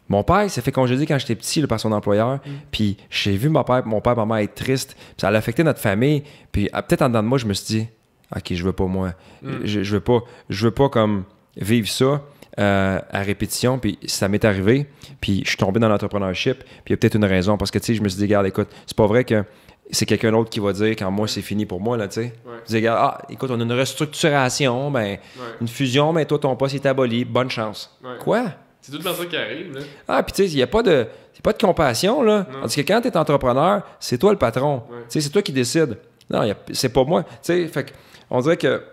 Mon père, s'est fait congédier quand j'étais petit par son employeur. Mm. Puis j'ai vu mon père, mon père, ma mère être triste. ça a affecté notre famille. Puis peut-être en dedans de moi, je me suis dit, ok, je veux pas moi, mm. je, veux pas, je veux pas comme vivre ça. Euh, à répétition, puis ça m'est arrivé, puis je suis tombé dans l'entrepreneurship, puis il y a peut-être une raison, parce que, tu sais, je me suis dit, regarde, écoute, c'est pas vrai que c'est quelqu'un d'autre qui va dire quand moi c'est fini pour moi là tu sais ah écoute on a une restructuration ben une fusion mais toi ton poste est aboli bonne chance quoi c'est tout le ça qui arrive. Là. Ah, puis tu sais, il n'y a pas de, pas de compassion. Là. Non. que quand tu es entrepreneur, c'est toi le patron. C'est toi qui décide. Non, c'est pas moi. sais, fait on dirait que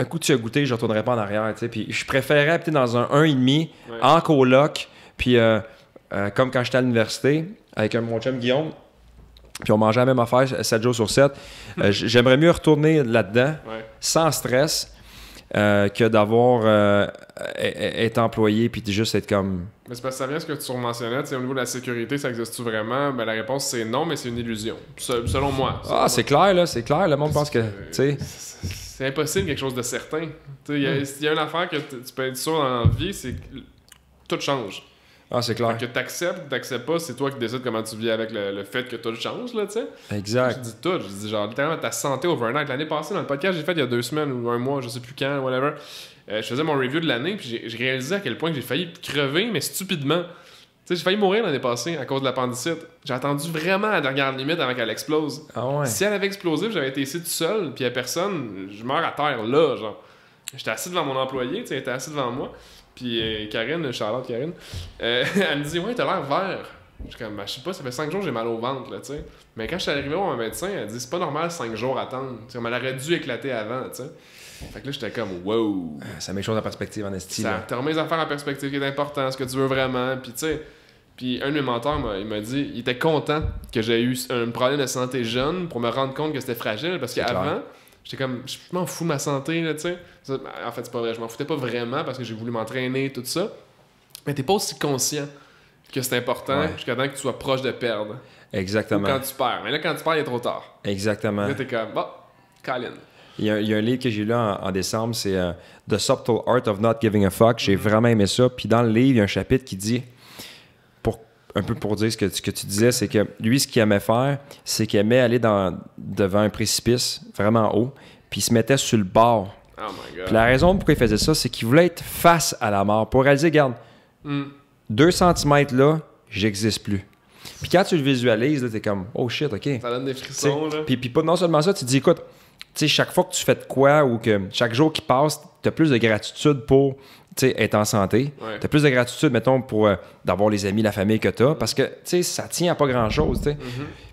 un coup de as goûté, je ne retournerai pas en arrière. Puis je préférais être dans un 1,5 en coloc. Puis euh, euh, comme quand j'étais à l'université avec mon chum Guillaume, puis on mangeait la même affaire 7 jours sur 7. Euh, [laughs] j'aimerais mieux retourner là-dedans sans stress euh, que d'avoir euh, e-, e-, être employé puis juste être comme. Mais c'est parce que ça vient ce que tu mentionnais, au niveau de la sécurité, ça existe-tu vraiment? Ben, la réponse c'est non, mais c'est une illusion. Selon moi. Ah, c'est clair, là, c'est clair. Le monde pense que. C'est impossible quelque chose de certain. Il y, hmm. y, a une affaire que tu peux être sûr dans la vie, c'est que tout change. Ah, c'est clair. Que que t'acceptes ou t'acceptes pas, c'est toi qui décides comment tu vis avec le, fait que t'as le change, là, tu sais. Exact. Je dis tout, je dis genre littéralement ta santé overnight. L'année passée, dans le podcast, j'ai fait il y a deux semaines ou un mois, je sais plus quand, whatever. Euh, je faisais mon review de l'année, puis j'ai réalisé à quel point j'ai failli crever, mais stupidement. Tu sais, j'ai failli mourir l'année passée à cause de l'appendicite. J'ai attendu vraiment à la dernière limite avant qu'elle explose. Ah ouais. Si elle avait explosé, j'avais été ici tout seul, puis à personne, je meurs à terre là, genre. J'étais assis devant mon employé, tu sais, était assis devant moi. Puis euh, Karine, Charlotte Karine, euh, [laughs] elle me dit Ouais, t'as l'air vert. Je suis comme, ben, je sais pas, ça fait cinq jours j'ai mal au ventre, là, tu sais. Mais quand je suis arrivé au médecin, elle dit C'est pas normal cinq jours à attendre. Tu sais, on aurait dû éclater avant, tu sais. Fait que là, j'étais comme, wow! Ah, ça met les choses en perspective, en estime. Ça te remet les affaires en perspective, qui est important, ce que tu veux vraiment. Puis, tu sais, puis un de mes mentors, il m'a dit, il était content que j'ai eu un problème de santé jeune pour me rendre compte que c'était fragile. Parce qu'avant, j'étais comme, je m'en fous de ma santé, là, tu sais. En fait, c'est pas vrai. Je m'en foutais pas vraiment parce que j'ai voulu m'entraîner, tout ça. Mais t'es pas aussi conscient que c'est important jusqu'à temps que tu sois proche de perdre. Exactement. quand tu perds. Mais là, quand tu perds, il est trop tard. Exactement. Là, t'es comme, bon, Il y, a, un livre que j'ai lu en, décembre, c'est euh, The Subtle Art of Not Giving a Fuck. J'ai mm-hmm. vraiment aimé ça. Puis dans le livre, il y a un chapitre qui dit, pour, un peu pour dire ce que, tu disais, c'est que lui, ce qu'il aimait faire, c'est qu'il aimait aller devant un précipice vraiment haut, puis il se mettait sur le bord Oh la raison pourquoi il faisait ça, c'est qu'il voulait être face à la mort pour réaliser, regarde, hmm. deux 2 cm là, j'existe plus. Puis quand tu le visualises, là, t'es comme, oh shit, ok. Ça donne des frissons, Puis, puis pas, non seulement ça, tu te dis, écoute, tu sais, chaque fois que tu fais de quoi ou que chaque jour qui passe, t'as plus de gratitude pour être en santé. Tu T'as plus de gratitude, mettons, pour euh, d'avoir les amis, la famille que t'as, parce que, tu sais, ça tient à pas grand-chose, tu mm-hmm.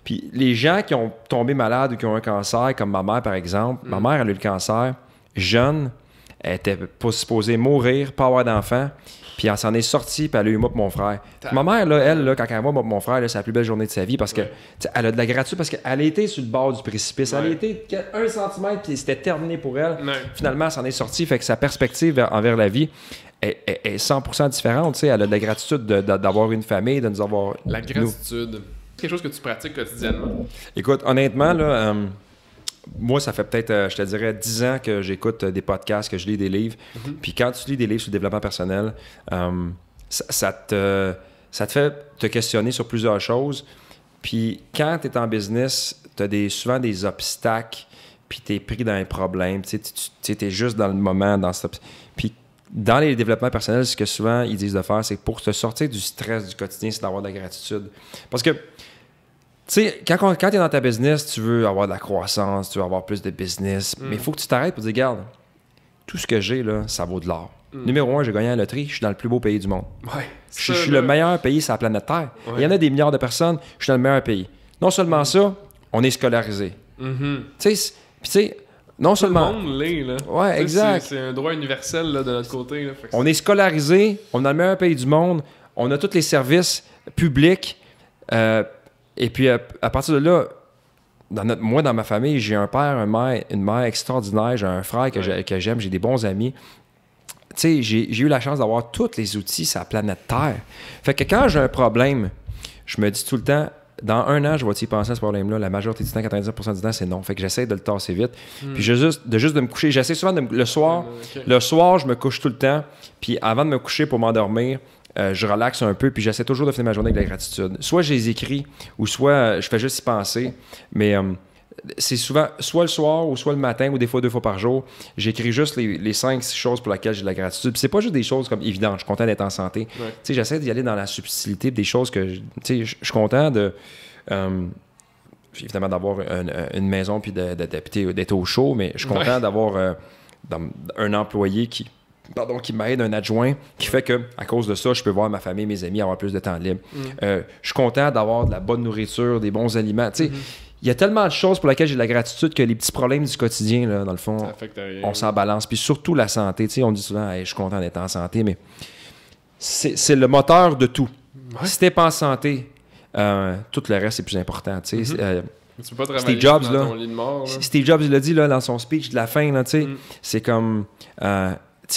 Puis les gens qui ont tombé malades ou qui ont un cancer, comme ma mère, par exemple, ma mm. mère, elle a eu le cancer, jeune. Elle était pas supposée mourir, pas avoir d'enfant. Puis elle s'en est sortie, puis elle a eu moi pour mon frère. Ma mère, là, elle, quand elle voit moi mon frère, c'est la plus belle journée de sa vie parce que elle a de la gratitude parce qu'elle était sur le bord du précipice. elle Elle était un centimètre, puis c'était terminé pour elle. Finalement, elle s'en est sortie, fait que sa perspective envers la vie est, 100% différente. sais, Elle a de la gratitude d'avoir une famille, de nous avoir. La gratitude. c'est Quelque chose que tu pratiques quotidiennement. Écoute, honnêtement, là. Euh, moi, ça fait peut-être, euh, je te dirais, 10 ans que j'écoute euh, des podcasts, que je lis des livres. Mhm. Puis quand tu lis des livres sur le développement personnel, euh, ça, te, ça te fait te questionner sur plusieurs choses. Puis quand tu es en business, tu as des, souvent des obstacles, puis tu es pris dans un problème. Tu es juste dans le moment, dans ce... Puis dans les développements personnels, ce que souvent ils disent de faire, c'est pour te sortir du stress du quotidien, c'est d'avoir de la gratitude. Parce que tu sais, quand, quand tu es dans ta business, tu veux avoir de la croissance, tu veux avoir plus de business, mm. mais il faut que tu t'arrêtes pour dire, regarde, tout ce que j'ai, là, ça vaut de l'or. Mm. Numéro un, j'ai gagné la loterie, je suis dans le plus beau pays du monde. je, suis le meilleur pays sur la planète Terre. Il y en a des milliards de personnes, je suis dans le meilleur pays. Non seulement mm. ça, on est scolarisé. Mm-hmm. Tu sais, non seulement. Le monde l'est, là. exact. C'est un droit universel là, de notre côté. on est scolarisé, on est dans le meilleur pays du monde, on a tous les services publics, euh, et puis, à, partir de là, dans notre, moi, dans ma famille, j'ai un père, une mère, une mère extraordinaire, j'ai un frère que j'aime, j'ai des bons amis. Tu sais, j'ai eu la chance d'avoir tous les outils sur la planète Terre. Fait que quand j'ai un problème, je me dis tout le temps, dans un an, je vais y penser à ce problème-là. La majorité du temps, 90% du temps, c'est non. Fait que j'essaie de le tasser vite. Hmm. Puis juste de, juste de me coucher. J'essaie souvent de me, le soir. Le soir, je me couche tout le temps. Puis avant de me coucher pour m'endormir, euh, je relaxe un peu, puis j'essaie toujours de finir ma journée avec de la gratitude. Soit je les écris, ou soit euh, je fais juste y penser, mais... Euh, c'est souvent soit le soir ou soit le matin ou des fois deux fois par jour. J'écris juste les, cinq six choses pour lesquelles j'ai de la gratitude. c'est pas juste des choses comme évidentes, je suis content d'être en santé. Tu sais, j'essaie d'y aller dans la subtilité des choses que tu sais, je suis content de évidemment d'avoir une, maison puis d'être au chaud, mais je suis content d'avoir un employé qui pardon, qui m'aide, un adjoint, qui fait que, à cause de ça, je peux voir ma famille, mes amis, avoir plus de temps libre. Mm. Euh, je suis content d'avoir de la bonne nourriture, des bons aliments. Mm-hmm. il y a tellement de choses pour lesquelles j'ai de la gratitude que les petits problèmes du quotidien, dans le fond, on s'en balance. Puis surtout la santé. on dit souvent, je suis content d'être en santé, mais c'est le moteur de tout. Si Si t'es pas en santé, euh, tout le reste est plus important. Tu mm-hmm. euh, peux pas Steve Jobs, là, Steve Jobs l'a dit là, dans son speech de la fin, tu mm. c'est comme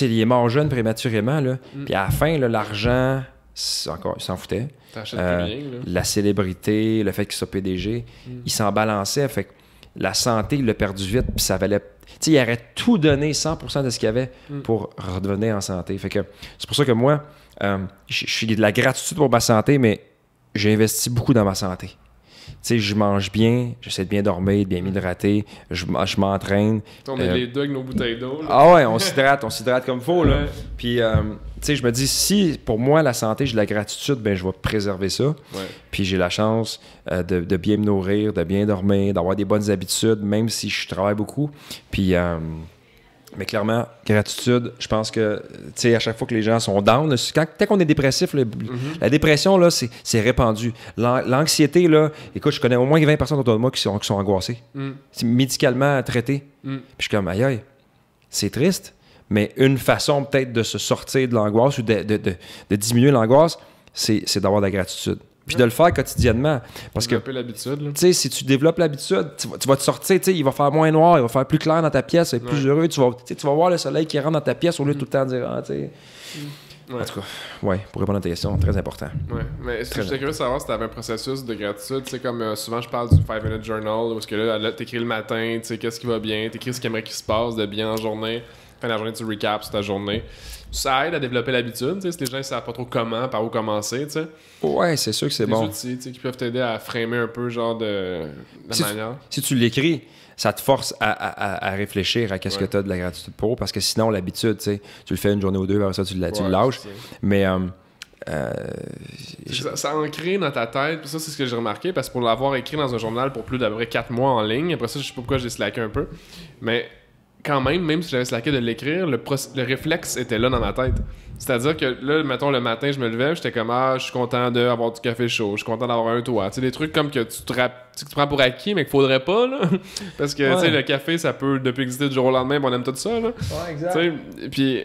il est mort jeune prématurément, là. Mm. Puis à la fin, l'argent, il s'en foutait. Euh, la célébrité, le fait qu'il soit PDG, mm. il s'en balançait. Fait que la santé, il l'a perdu vite, puis ça valait. il aurait tout donné 100% de ce qu'il avait mm. pour redevenir en santé. Fait que c'est pour ça que moi, euh, je suis de la gratitude pour ma santé, mais j'ai investi beaucoup dans ma santé sais, je mange bien, j'essaie de bien dormir, de bien mm. m'hydrater, je, m'entraîne. On est euh, les deux nos bouteilles d'eau. Ah ouais, on s'hydrate, on s'hydrate comme faut. Là. Puis, euh, tu sais, je me dis, si pour moi, la santé, j'ai la gratitude, ben je vais préserver ça. Puis j'ai la chance euh, de, de, bien me nourrir, de bien dormir, d'avoir des bonnes habitudes, même si je travaille beaucoup. Puis mais clairement, gratitude, je pense que, tu à chaque fois que les gens sont down, peut quand, qu'on est dépressif, mhm. la dépression, là, c'est répandu. L'anxiété, là, écoute, je connais au moins 20 personnes autour de moi qui sont, qui sont angoissées. Mm. C'est médicalement traité. Mm. Puis je suis comme, aïe, c'est triste, mais une façon peut-être de se sortir de l'angoisse ou de, de diminuer l'angoisse, c'est d'avoir de la gratitude puis de le faire quotidiennement. Parce que. l'habitude. Tu sais, si tu développes l'habitude, tu, tu, vas te sortir, tu il va faire moins noir, il va faire plus clair dans ta pièce, être plus heureux, tu vas, tu vas voir le soleil qui rentre dans ta pièce au lieu de mm. tout le temps dire, ah, tu sais. Mm. Ouais. En tout cas, ouais, pour répondre à ta question, très important. Ouais, mais j'étais curieux de savoir si tu avais un processus de gratitude. Tu sais, comme euh, souvent, je parle du « minute journal, où que là, t'écris le matin, tu sais, qu'est-ce qui va bien, t'écris ce qu'il aimerait qu'il se passe de bien en journée fin de la journée, tu recaps ta journée. Ça aide à développer l'habitude, si les gens ne savent pas trop comment, par où commencer, tu sais. Ouais, c'est sûr que c'est bon. Des outils qui peuvent t'aider à framer un peu, genre, de, si manière. Tu, si tu l'écris, ça te force à, à, à réfléchir à qu'est-ce que tu as de la gratitude pour, parce que sinon, l'habitude, tu le fais une journée ou deux, après ça, tu, lâches. Mais. Euh, euh, ça, ça, dans ta tête. ça, c'est ce que j'ai remarqué parce que pour l'avoir écrit dans un journal pour plus d'à peu 4 mois en ligne, après ça, je sais pas pourquoi j'ai slacké un peu. Mais quand même, même si j'avais slacké de l'écrire, le, réflexe était là dans ma tête. C'est-à-dire que là, mettons, le matin, je me levais, j'étais comme, ah, je suis content d'avoir du café chaud, je suis content d'avoir un toit. Tu sais, des trucs comme que tu te tu prends pour acquis, mais qu'il faudrait pas, là. [laughs] Parce que, tu sais, le café, ça peut, depuis exister du jour au lendemain, on aime tout ça, là. Ouais, exact. puis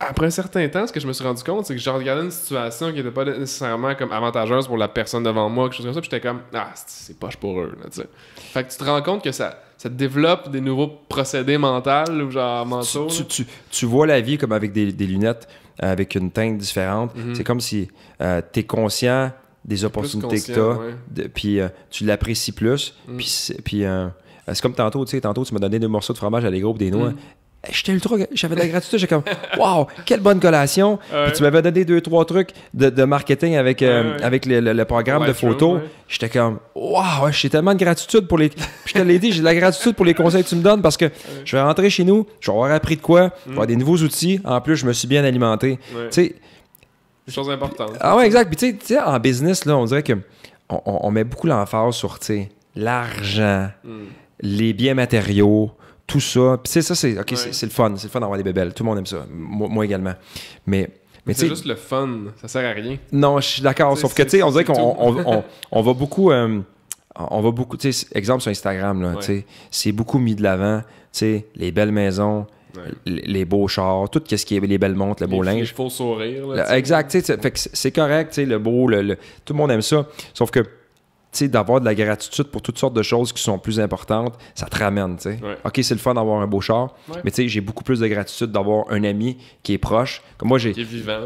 après un certain temps, ce que je me suis rendu compte, c'est que je regardais une situation qui n'était pas nécessairement comme avantageuse pour la personne devant moi, quelque chose comme ça, puis j'étais comme ah c'est poche pour eux. fait que tu te rends compte que ça, ça développe des nouveaux procédés mentaux ou genre mentaux. Tu, vois la vie comme avec des, lunettes, euh, avec une teinte différente. Mhm. C'est comme si euh, tu es conscient des opportunités que tu as, puis euh, tu l'apprécies plus, mm. puis, c'est comme tantôt, tu sais, tantôt tu m'as donné deux morceaux de fromage à des groupes des noix. Mm. J'étais ultra. J'avais de la gratitude. J'étais comme, waouh, quelle bonne collation. Puis tu m'avais donné deux, trois trucs de, marketing avec, euh, avec le, programme de photos. J'étais comme, waouh, j'ai tellement de gratitude pour les. je te l'ai dit, j'ai de la gratitude pour les conseils que tu me donnes parce que je vais rentrer chez nous, je vais avoir appris de quoi, avoir mm. des nouveaux outils. En plus, je me suis bien alimenté. Tu sais. Des choses Ah ouais, exact. Puis tu sais, en business, on dirait que on, met beaucoup l'emphase sur, l'argent, mm. les biens matériaux tout ça. c'est ça, c'est c'est le fun. C'est le fun d'avoir des bébelles. Tout le monde aime ça. Moi, moi également. Mais. Mais c'est juste le fun, ça sert à rien. Non, je suis d'accord. Sauf que, tu sais, on dirait qu'on on, [laughs] on, va beaucoup. Euh, on va beaucoup, tu sais, exemple sur Instagram, c'est beaucoup mis de l'avant, tu sais, les belles maisons, les, beaux chars, tout ce qui est les belles montres, le beau linge. Les faux sourires, Exact, tu sais, c'est correct, tu sais, le beau, le, tout le monde aime ça. Sauf que d'avoir de la gratitude pour toutes sortes de choses qui sont plus importantes, ça te ramène. OK, c'est le fun d'avoir un beau char, mais j'ai beaucoup plus de gratitude d'avoir un ami qui est proche. Comme moi, j'ai,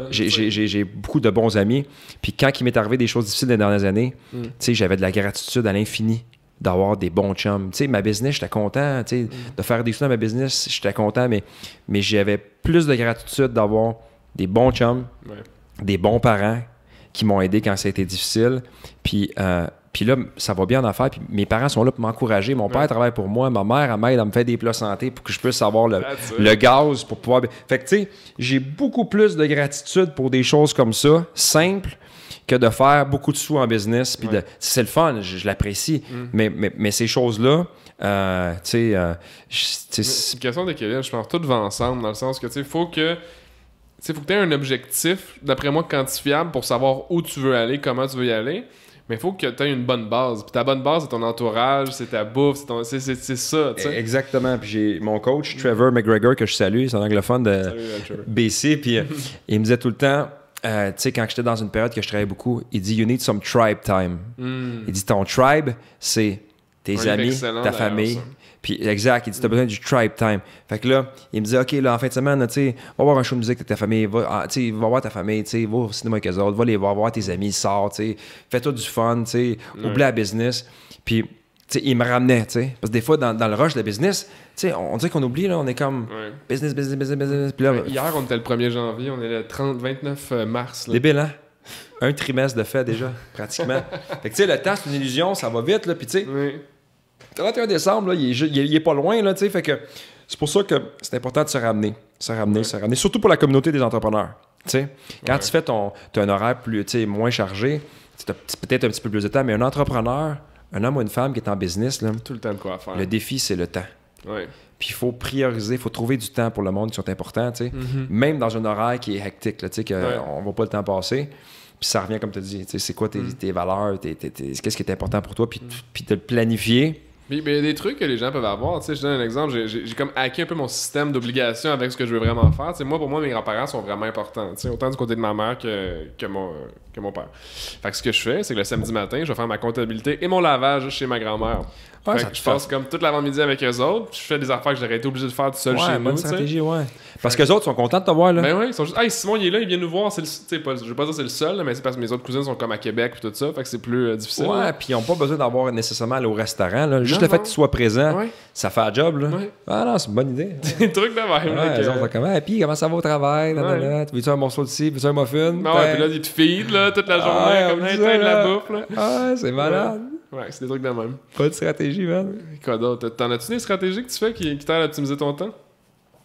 j'ai, beaucoup de bons amis. Puis quand il m'est arrivé des choses difficiles les dernières années, mm. j'avais de la gratitude à l'infini d'avoir des bons chums. Tu ma business, j'étais content. Tu mm. de faire des choses dans ma business, j'étais content, mais, mais j'avais plus de gratitude d'avoir des bons chums, des bons parents qui m'ont aidé quand ça a été difficile. Puis, euh, puis là, ça va bien en affaires. Puis mes parents sont là pour m'encourager. Mon père travaille pour moi. Ma mère, elle m'aide à me faire des plats santé pour que je puisse avoir le, gaz pour pouvoir. Fait que, tu sais, j'ai beaucoup plus de gratitude pour des choses comme ça, simples, que de faire beaucoup de sous en business. Puis c'est le fun, je, l'apprécie. Mm. Mais, mais, ces choses-là, euh, tu sais. Euh, c'est une question de Kevin, Je pense tout va ensemble, dans le sens que, tu sais, faut que. Il faut que tu aies un objectif, d'après moi, quantifiable pour savoir où tu veux aller, comment tu veux y aller. Mais il faut que tu aies une bonne base. Puis ta bonne base, c'est ton entourage, c'est ta bouffe, c'est, ton... ça. Exactement. Puis j'ai mon coach, Trevor McGregor, que je salue, c'est un anglophone de euh, [laughs] BC. Puis euh, [laughs] il me disait tout le temps. Euh, tu sais, quand j'étais dans une période que je travaillais beaucoup, il dit You need some tribe time. Hmm. Il dit Ton tribe, c'est tes amis, ta famille. Puis exact, il dit t'as besoin du tribe time. Fait que là, il me dit ok là en fin de semaine, tu sais, va voir un show de musique avec ta famille, va, ah, tu va voir ta famille, tu sais, va au cinéma avec eux autres, va les voir, voir tes amis, sors, tu sais, fais-toi du fun, tu sais, oublie la business. Puis tu sais, il me ramenait, tu sais, parce que des fois dans, le rush de business, tu sais, on, dirait qu'on oublie là, on est comme business, business, business, business. Puis là, hier on était le 1er janvier, on est le 30, 29 euh, mars. Là. Débile hein? un trimestre de fait déjà, pratiquement. [laughs] fait que tu sais, le temps, c'est une illusion, ça va vite, là, puis tu sais, 31 décembre, il, est, pas loin, fait que c'est pour ça que c'est important de se ramener, se ramener, surtout pour la communauté des entrepreneurs. Quand tu fais ton as un horaire plus, moins chargé, tu peut-être un petit peu plus de temps, mais un entrepreneur, un homme ou une femme qui est en business, là, le défi, c'est le temps. Puis il faut prioriser, il faut trouver du temps pour le monde qui sont importants, mm-hmm. même dans un horaire qui est hectique, là, on ne voit pas le temps passer. Puis ça revient, comme tu dis, c'est quoi tes, mm. valeurs, qu'est-ce qui est important pour toi, puis, mm. puis de le planifier il y a des trucs que les gens peuvent avoir. Tu je donne un exemple. J'ai comme hacké un peu mon système d'obligation avec ce que je veux vraiment faire. Tu moi, pour moi, mes grands-parents sont vraiment importants. autant du côté de ma mère que, que, mon, que mon père. Fait ce que je fais, c'est que le samedi matin, je vais faire ma comptabilité et mon lavage chez ma grand-mère je passe comme toute l'avant-midi avec eux autres. Je fais des affaires que j'aurais été obligé de faire tout seul ouais, chez bonne nous. stratégie, ouais. Parce que les autres sont contents de te voir, là. Ben ouais, ils sont juste. Hey, Simon, il est là, il vient nous voir. C'est le... pas, je veux pas dire c'est le seul, mais c'est parce que mes autres cousins sont comme à Québec et tout ça. Fait que c'est plus euh, difficile. Ouais, puis ils n'ont pas besoin d'avoir nécessairement aller au restaurant. Juste le fait qu'ils soient présents, ça fait un job, Ah non, c'est une bonne idée. [laughs] Des trucs de même, ouais, les autres, comme, puis comment ça va au travail? Veux-tu un morceau de ci? Veux-tu un muffin? Ah ouais, puis là, ils te feed, là, toute la ah, journée, comme, de la bouffe, ah, c'est malade. Ouais, c'est des trucs de même. Pas de stratégie, man. Quoi d'autre? T'en as-tu des stratégies que tu fais qui, qui t'aident à optimiser ton temps?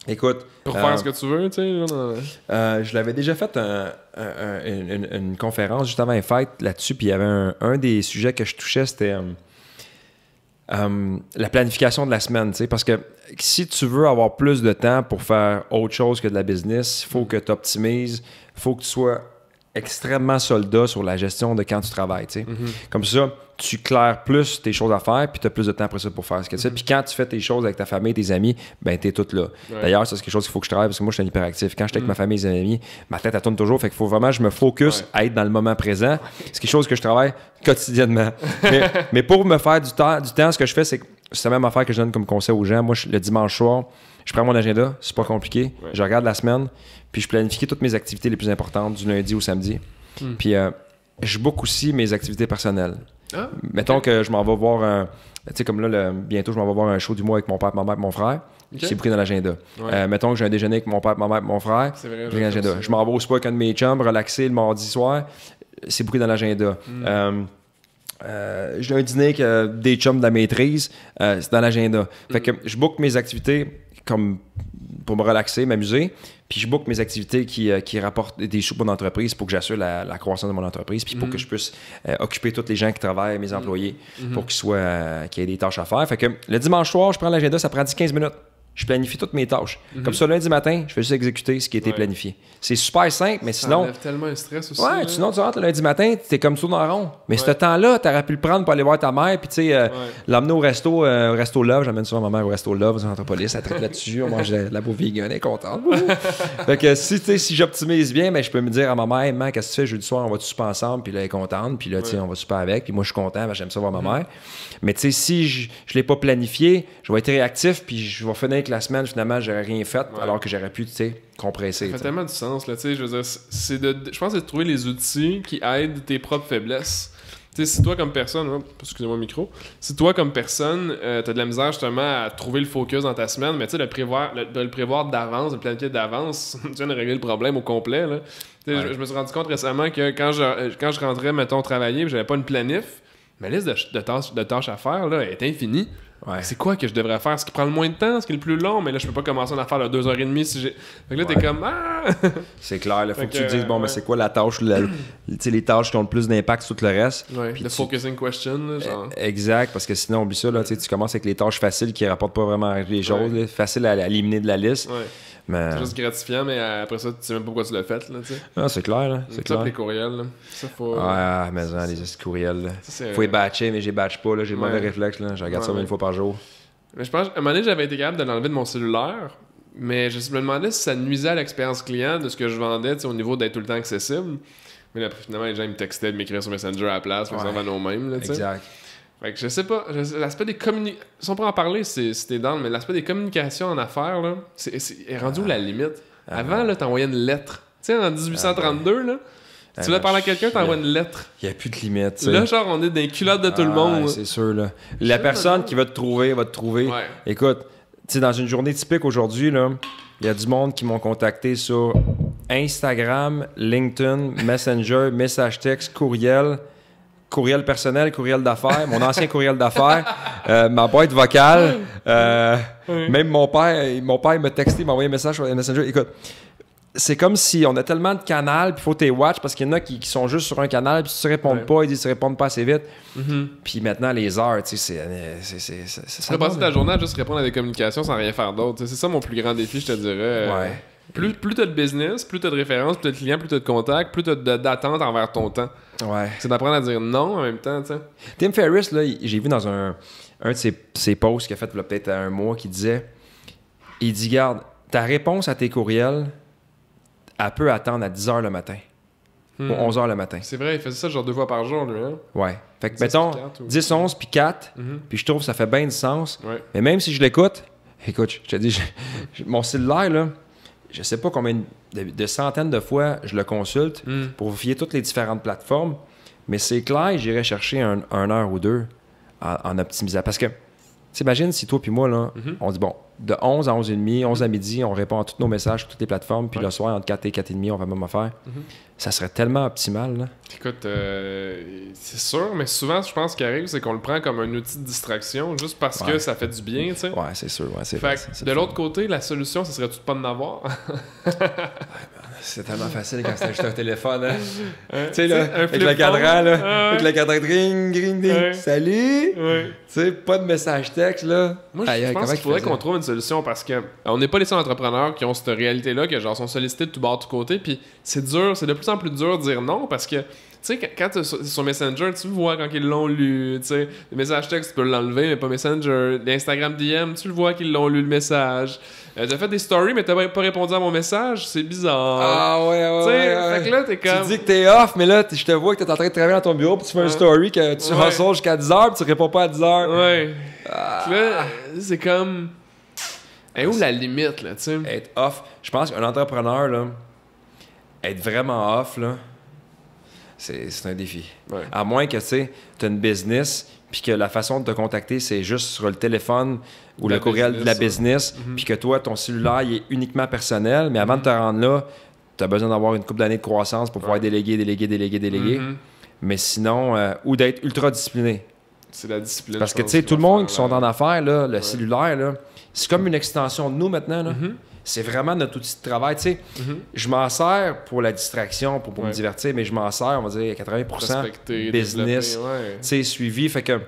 Écoute. Pour faire ce euh, que tu veux, tu sais. Euh, je l'avais déjà fait une, conférence juste avant les fêtes là-dessus, puis il y avait un, des sujets que je touchais, c'était euh, la planification de la semaine, tu sais. Parce que si tu veux avoir plus de temps pour faire autre chose que de la business, il faut que tu optimises, il faut que tu sois extrêmement soldat sur la gestion de quand tu travailles. Comme ça, tu claires plus tes choses à faire, puis tu as plus de temps après ça pour faire ce que tu mhm. Puis quand tu fais tes choses avec ta famille, et tes amis, ben tu es tout là. D'ailleurs, c'est quelque chose qu'il faut que je travaille parce que moi, je suis un hyperactif. Quand je suis avec mhm. ma famille et mes amis, ma tête, elle tourne toujours. Fait qu'il faut vraiment je me focus à être dans le moment présent. C'est quelque chose que je travaille quotidiennement. [laughs] mais, pour me faire du temps, du temps ce que je fais, c'est la même affaire que je donne comme conseil aux gens. Moi, le dimanche soir, je prends mon agenda, c'est pas compliqué. Je regarde la semaine, puis je planifie toutes mes activités les plus importantes du lundi au samedi. Hmm. Puis euh, je book aussi mes activités personnelles. Ah, mettons que je m'en vais voir un. Tu sais, comme là, bientôt, je m'en vais voir un show du mois avec mon père, ma mère et mon frère. C'est pris dans l'agenda. Euh, mettons que j'ai un déjeuner avec mon père, ma mère et mon frère. C'est vrai, dans l'agenda. Je m'en vais au spa avec un de mes chums, relaxé le mardi soir. C'est pris dans l'agenda. Hmm. Euh, euh, j'ai un dîner avec des chums de la maîtrise, c'est dans l'agenda. Fait hmm. que je book mes activités pour me relaxer, m'amuser. Puis je book mes activités euh, qui, rapportent des sous pour mon entreprise pour que j'assure la, croissance de mon entreprise, puis pour mhm. que je puisse euh, occuper tous les gens qui travaillent, mes mhm. employés, mhm. pour qu'ils soient euh, y ait des tâches à faire. Fait que le dimanche soir, je prends l'agenda, ça prend 10-15 minutes je planifie toutes mes tâches. Mhm. Comme ça, lundi matin, je vais juste exécuter ce qui a été planifié. C'est super simple, mais sinon. Ça tellement stress aussi. Ouais, sinon, tu rentres le lundi matin, t'es comme tout dans le rond. Mais ce temps-là, t'aurais pu le prendre pour aller voir ta mère, puis tu sais, euh, l'emmener au resto, euh, au resto Love. J'amène souvent ma mère au resto Love, aux Anthropolis, elle traite là-dessus, on mange de la bouffe vegan, elle est contente. [laughs] fait que si, tu si j'optimise bien, mais ben, je peux me dire à ma mère, maman, qu'est-ce que tu fais jeudi soir, on va tout super ensemble, puis là, elle est contente, puis là, tu sais, on va super avec, puis moi, je suis content, ben, j'aime ça voir ma mhm. mère. Mais tu sais, si je, ne l'ai pas planifié, je vais être réactif, puis je vais finir que la semaine, finalement, j'aurais rien fait, alors que j'aurais pu, tu sais, compresser. Ça fait tellement du sens, là, tu sais. Je c'est de, je pense que c'est de trouver les outils qui aident tes propres faiblesses. Tu sais, si toi comme personne, oh, excusez-moi le micro, si toi comme personne, tu euh, t'as de la misère justement à trouver le focus dans ta semaine, mais tu sais, de le prévoir, de le prévoir d'avance, de planifier d'avance, [laughs] tu viens de régler le problème au complet, Je, me suis rendu compte récemment que quand je, euh, quand je rentrais, mettons, travailler, j'avais pas une planif, ma liste de, de, tâches, de tâches à faire là, est infinie. C'est quoi que je devrais faire? Ce qui prend le moins de temps, ce qui est le plus long, mais là, je peux pas commencer à faire deux heures et demie si j'ai. là, t'es comme. Ah! [laughs] c'est clair, il faut que, tu dises, bon, mais c'est quoi la tâche, sais les tâches qui ont le plus d'impact sur tout le reste. le focusing question, eh, Exact, parce que sinon, oublie ça, tu commences avec les tâches faciles qui rapportent pas vraiment les choses, facile faciles à, à éliminer de la liste. Mais... C'est juste gratifiant, mais euh, après ça, tu sais même pas pourquoi tu l'as fait. Là, ah, c'est clair. Là, c'est clair. les courriels. Ah, mais non, les courriels. il faut les euh, batcher, mais j'ai batch pas. Là, j'ai le mauvais réflexe. Là. Je regarde ça une fois par jour. Mais je pense, à un moment donné, j'avais été capable de l'enlever de mon cellulaire, mais je me demandais si ça nuisait à l'expérience client de ce que je vendais au niveau d'être tout le temps accessible. Mais là, finalement, les gens me textaient de m'écrire sur Messenger à la place, on s'en va nous-mêmes. Exact je sais pas, l'aspect des communications. Si on en parler, c'était dans, mais l'aspect des communications en affaires, là, c'est, est, rendu où la ah. limite? Ah. Avant, là, t'envoyais une lettre. Tu sais, en 1832, là. Ah, tu voulais ben, parler à quelqu'un, t'envoies une lettre. Il n'y a plus de limite. Là, genre, on est des culottes de tout le monde. C'est sûr, là. La personne qui va te trouver, va te trouver. Écoute, tu sais, dans une journée typique aujourd'hui, là, il y a du monde qui m'ont contacté sur Instagram, LinkedIn, Messenger, message texte, courriel courriel personnel, courriel d'affaires, mon ancien courriel d'affaires, euh, ma boîte vocale. Euh, même mon père, mon père me textait, m'a envoyé un message sur Messenger. Écoute, c'est comme si on a tellement de canaux, puis faut tes watch parce qu'il y en a qui, sont juste sur un canal, puis tu se répondent pas, ils disent se répondent pas assez vite. Mm-hmm. Puis maintenant, les heures, tu sais, c'est. Ça peux passer ta journée à juste répondre à des communications sans rien faire d'autre. C'est ça mon plus grand défi, je te dirais. Ouais. Plus, plus t'as de business, plus t'as de références, plus t'as de clients, plus t'as de contacts, plus t'as d'attente envers ton temps. Ouais. C'est d'apprendre à dire non en même temps, tu Tim Ferriss, là, j'ai vu dans un, un de ses, posts qu'il a fait peut-être un mois qui disait il dit, garde, ta réponse à tes courriels, elle peut attendre à 10 h le matin. Ou 11 hmm. h le matin. C'est vrai, il faisait ça genre deux fois par jour, lui. Hein. Ouais. Fait que, mettons, 10, 11, puis 4, mhm. puis je trouve que ça fait bien du sens. Ouais. Mais même si je l'écoute, écoute, je te dis, [laughs] mon cellulaire, là, je sais pas combien de, centaines de fois je le consulte hmm. pour fier toutes les différentes plateformes, mais c'est clair, j'irai chercher un, heure ou deux en, en optimisant. Parce que T'imagines si toi puis moi, là, mhm. on dit bon, de 11 à 11h30, 11 à midi, on répond à tous nos messages sur toutes les plateformes, puis le soir, entre 4 et 4h30, on va même faire mhm. Ça serait tellement optimal. Écoute, euh, c'est sûr, mais souvent, je pense qu'il arrive, c'est qu'on le prend comme un outil de distraction juste parce que ça fait du bien. tu sais. Ouais, c'est sûr. Ouais, c'est de l'autre côté, la solution, ce serait tout de pas de n'avoir. [laughs] C'est tellement facile quand c'est juste un téléphone. Hein? Tu sais, là, avec le cadran, là, avec le cadran, ring, ring, ding, salut! Tu sais, pas de message texte, là. Moi, je pense qu'il faudrait qu'on trouve une solution parce que on n'est pas les seuls entrepreneurs qui ont cette réalité-là, que genre, sont sollicités de tout bord, de tout côté, puis c'est dur, c'est de plus en plus dur de dire non parce que tu sais, quand tu sur Messenger, tu vois quand ils l'ont lu. Tu sais, le message texte, tu peux l'enlever, mais pas Messenger. L'Instagram DM, tu le vois qu'ils l'ont lu le message. Euh, tu as fait des stories, mais t'as pas répondu à mon message, c'est bizarre. Ah ouais, ouais. Tu sais, Fait que là, t'es comme. Tu dis que t'es off, mais là, je te vois que t'es en train de travailler dans ton bureau, puis tu fais un story que tu ouais. jusqu'à 10h, puis tu réponds pas à 10h. Ouais. Ah. Là, c'est comme. Et où la limite, là, tu sais? Être off. Je pense qu'un entrepreneur, là, être vraiment off, là, c'est un défi. À moins que tu as une business, puis que la façon de te contacter, c'est juste sur le téléphone ou le courriel de la business, mhm. puis que toi, ton cellulaire, il est uniquement personnel, mais avant de mhm. te rendre là, tu as besoin d'avoir une couple d'années de croissance pour pouvoir déléguer, déléguer, déléguer, déléguer. Mhm. Mais sinon, euh, ou d'être ultra discipliné. C'est la discipline. Parce que, tu sais, tout le monde qui sont en affaires, le cellulaire, c'est comme une extension de nous maintenant c'est vraiment notre outil de travail. Tu sais, mhm. je m'en sers pour la distraction, pour, me divertir, mais je m'en sers, on va dire, à 80 business, tu sais, suivi. Fait que,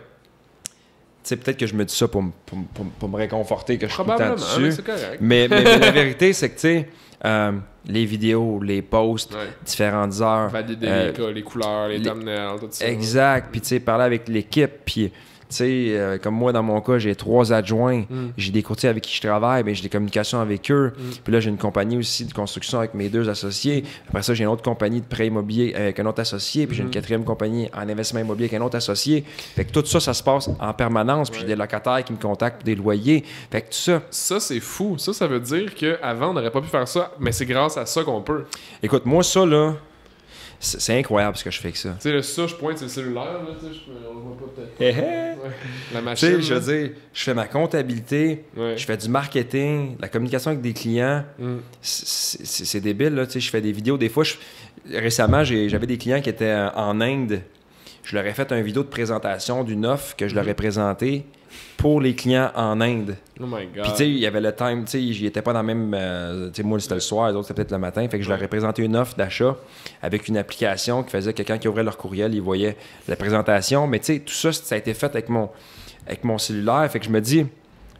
tu peut-être que je me dis ça pour, me réconforter, que je suis content dessus. mais, mais, la [laughs] vérité, c'est que, tu sais, euh, les vidéos, les posts, différentes heures. Valider les, euh, couleurs, les, thumbnails, tout ça. Exact. Puis, tu sais, parler avec l'équipe, puis euh, comme moi, dans mon cas, j'ai trois adjoints. Mm. J'ai des courtiers avec qui je travaille, mais j'ai des communications avec eux. Mm. Puis là, j'ai une compagnie aussi de construction avec mes deux associés. Après ça, j'ai une autre compagnie de prêt immobilier avec un autre associé. Puis j'ai une mm. quatrième compagnie en investissement immobilier avec un autre associé. Fait que tout ça, ça se passe en permanence. Puis j'ai des locataires qui me contactent pour des loyers. Fait que tout ça. Ça, c'est fou. Ça, ça veut dire qu'avant, on n'aurait pas pu faire ça, mais c'est grâce à ça qu'on peut. Écoute, moi, ça, là, c'est incroyable ce que je fais avec ça. Tu sais, le ça, je pointe, c'est le cellulaire, là, tu le voit pas peut-être. Eh, eh. La machine. Tu sais, je veux je fais ma comptabilité, je fais du marketing, la communication avec des clients. Mm. C'est débile, tu sais, je fais des vidéos. Des fois, je... récemment, j'avais des clients qui étaient en Inde. Je leur ai fait une vidéo de présentation d'une offre que je leur mm-hmm. ai présentée pour les clients en Inde. Oh my God. Puis, tu sais, il y avait le time, tu sais, j'y étais pas dans le même. Euh, tu sais, moi, c'était le soir, les autres, c'était peut-être le matin. Fait que je leur ai présenté une offre d'achat avec une application qui faisait que quand ils ouvraient leur courriel, il voyait la présentation. Mais, tu sais, tout ça, ça a été fait avec mon, avec mon cellulaire. Fait que je me dis,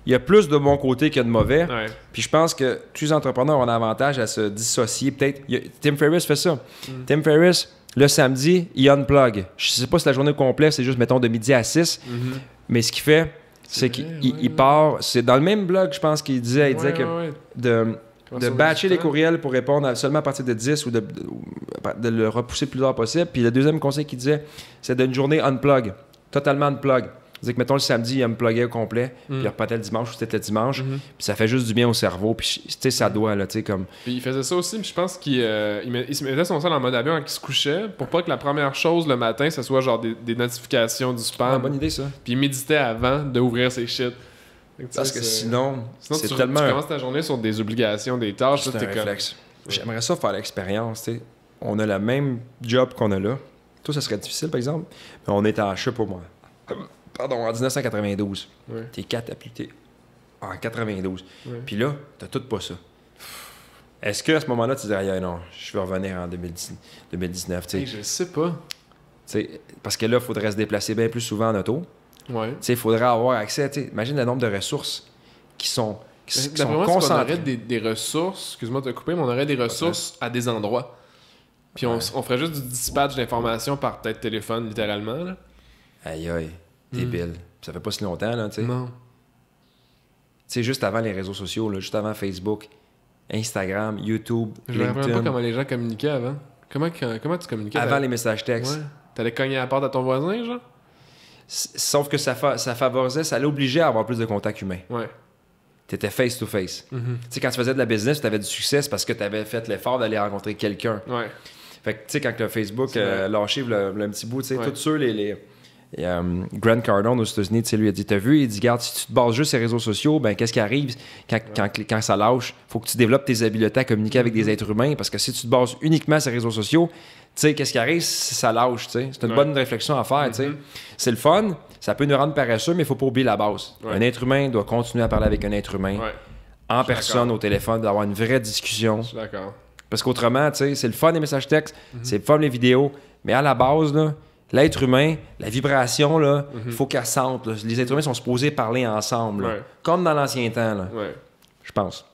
il y a plus de bons côtés que de mauvais. Puis je pense que tous les entrepreneurs ont un avantage à se dissocier. Peut-être. Tim Ferriss fait ça. Mm. Tim Ferriss, le samedi, il unplug. Je sais pas si la journée complète, c'est juste, mettons, de midi à 6. Mm-hmm. Mais ce qu'il fait, c'est qu'il part, c'est dans le même blog, je pense, qu'il disait, il que de, de batcher les courriels pour répondre seulement à partir de 10 ou de, de, le repousser le plus tard possible. Puis le deuxième conseil qu'il disait, c'est d'une journée unplug, totalement unplug cest que, mettons, le samedi, il me plugait au complet, mm. puis il repartait le dimanche ou c'était le dimanche. Mm-hmm. Puis ça fait juste du bien au cerveau, puis tu sais, ça mm-hmm. doit, là, tu sais, comme. Puis il faisait ça aussi, puis je pense qu'il euh, se mettait son sol en mode avion quand il se couchait pour pas que la première chose le matin, ce soit genre des, notifications du spam. Ah, bonne idée, ça. Puis il méditait avant d'ouvrir ses shit. Parce que sinon, c'est tellement. Tu commences ta journée sur des obligations, des tâches. C'est un J'aimerais ça faire l'expérience. On a le même job qu'on a là. Toi, ça serait difficile, par exemple. Mais on est à, je pour moi, pardon, en 1992. Ouais. T'es catapulté en 92. Puis là, t'as tout pas ça. Est-ce qu'à ce moment-là, tu dirais, ah, non, je vais revenir en 2019, tu je sais pas. parce que là, il faudrait se déplacer bien plus souvent en auto. Ouais. Il faudrait avoir accès. à... imagine le nombre de ressources qui sont, qui, ben, concentrées. On aurait des, ressources, excuse-moi de te couper, mais on aurait des ressources à des endroits. Puis on, ferait juste du dispatch d'informations par tête téléphone, littéralement. Là. Aïe aïe. Débile. Hmm. ça fait pas si longtemps, là, tu sais. Non. Tu sais, juste avant les réseaux sociaux, là, juste avant Facebook, Instagram, YouTube, Je me rappelle pas comment les gens communiquaient avant. Comment, comment tu communiquais? Avant les messages textes. Ouais. T'allais cogner à la porte à ton voisin, genre? Sauf que ça, ça favorisait, ça l'obligeait à avoir plus de contacts humains. Ouais. T'étais face-to-face. Mm-hmm. Tu sais, quand tu faisais de la business, tu avais du succès parce que tu avais fait l'effort d'aller rencontrer quelqu'un. Ouais. Fait que, tu sais, quand euh, le Facebook euh, le, petit bout, tu sais, tout seul, les, les um, Grant Cardone aux États-Unis, lui a dit T'as vu Il dit Garde, si tu te bases juste sur les réseaux sociaux, ben qu'est-ce qui arrive quand, quand, ça lâche faut que tu développes tes habiletés à communiquer avec des mhm. êtres humains parce que si tu te bases uniquement sur les réseaux sociaux, qu'est-ce qui arrive si ça lâche C'est une bonne réflexion à faire. Mhm. C'est le fun, ça peut nous rendre paresseux, mais il faut pas oublier la base. Un être humain doit continuer à parler avec un être humain. En personne, au téléphone, d'avoir une vraie discussion. Parce qu'autrement, c'est le fun des messages textes, mhm. c'est le fun les vidéos, mais à la base, là, l'être humain, la vibration, mhm. il faut qu'elle sente. Les êtres humains sont supposés parler ensemble, comme dans l'ancien temps. Là. Je pense.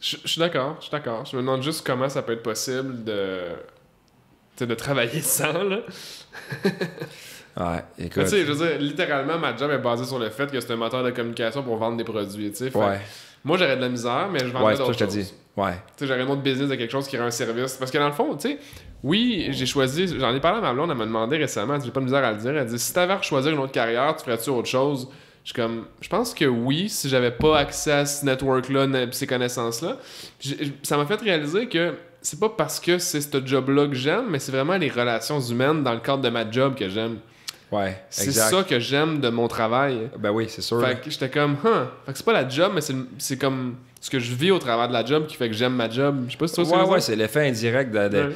Je, suis d'accord, je suis d'accord. Je me demande juste comment ça peut être possible de, de travailler sans. [laughs] Là. [laughs] ouais, écoute. je veux dire, littéralement, ma job est basée sur le fait que c'est un moteur de communication pour vendre des produits. Moi, j'aurais de la misère, mais je vends des d'autres Ouais, Tu sais, j'aurais un autre business de quelque chose qui rend un service. Parce que dans le fond, tu sais, oui, j'ai choisi, j'en ai parlé à ma blonde, elle m'a demandé récemment, j'ai pas de misère à le dire, elle dit si t'avais à choisir une autre carrière, tu ferais-tu autre chose je suis comme, je pense que oui, si j'avais pas accès à ce network-là, ces connaissances-là. Ça m'a fait réaliser que c'est pas parce que c'est ce job-là que j'aime, mais c'est vraiment les relations humaines dans le cadre de ma job que j'aime. Ouais, c'est ça que j'aime de mon travail. Ben oui, c'est sûr. Fait que j'étais comme, huh. c'est pas la job, mais c'est comme ce que je vis au travers de la job qui fait que j'aime ma job. Je sais pas si toi Ouais, ouais, c'est l'effet indirect de.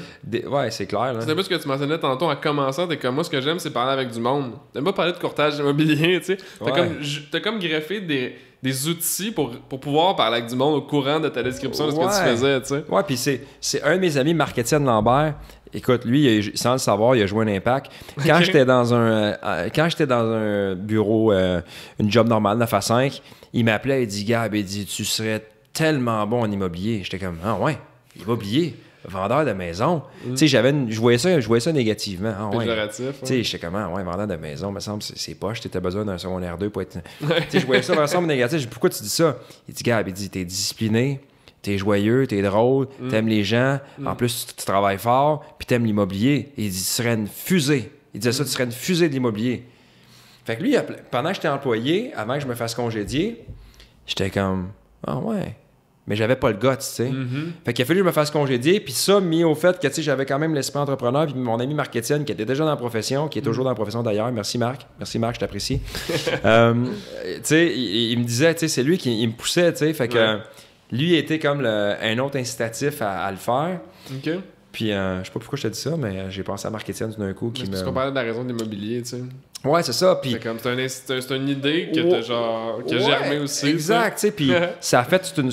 ouais, c'est clair. C'est un peu ce que tu mentionnais tantôt en commençant. T'es comme moi, ce que j'aime, c'est parler avec du monde. T'aimes pas parler de courtage immobilier, [laughs] tu sais. T'as comme, as comme greffé des, des outils pour, pour, pouvoir parler avec du monde au courant de ta description de ce que tu faisais, tu sais. Ouais, puis c'est un de mes amis, marc Lambert. Écoute, lui, il sans le savoir, il a joué un impact. Quand j'étais dans un euh, quand j'étais dans un bureau, euh, une job normale, 9 à 5, il m'appelait, il dit Gab, il dit Tu serais tellement bon en immobilier. J'étais comme, ah ouais, immobilier, vendeur de maison. Mm. Tu sais, je voyais ça, voyais ça négativement. Ah, Tu sais, j'étais comme, ah ouais, vendeur de maison, me semble, c'est poche, t'étais besoin d'un secondaire 2 pour être. [laughs] tu sais, je voyais ça ensemble négatif. Je dis, pourquoi tu dis ça? Il dit, Gab, il dit, t'es discipliné. T'es joyeux, t'es drôle, mm. t'aimes les gens, mm. en plus tu, travailles fort, puis t'aimes l'immobilier. Il dit, tu serais une fusée. Il disait ça, tu serais une fusée de l'immobilier. Fait que lui, pendant que j'étais employé, avant que je me fasse congédier, j'étais comme, ah ouais, mais j'avais pas le goût tu sais. Mm-hmm. Fait qu'il a fallu que je me fasse congédier. Puis ça, mis au fait que, tu sais, j'avais quand même l'esprit entrepreneur. Puis mon ami Marc qui était déjà dans la profession, qui est toujours dans la profession d'ailleurs. Merci Marc. Merci Marc, je t'apprécie. [laughs] Euh, tu sais, il, me disait, tu sais, c'est lui qui me poussait, tu sais. Fait que lui, était comme un autre incitatif à, à le faire. OK. Puis, euh, je sais pas pourquoi je t'ai dit ça, mais j'ai pensé à marketing d'un coup. Qui me... Parce qu'on parlait de la raison de l'immobilier, tu sais. Ouais, c'est ça. Puis... C'est comme, une idée que t'as genre, germé aussi. Exact, tu sais. Puis, [laughs] ça a fait une.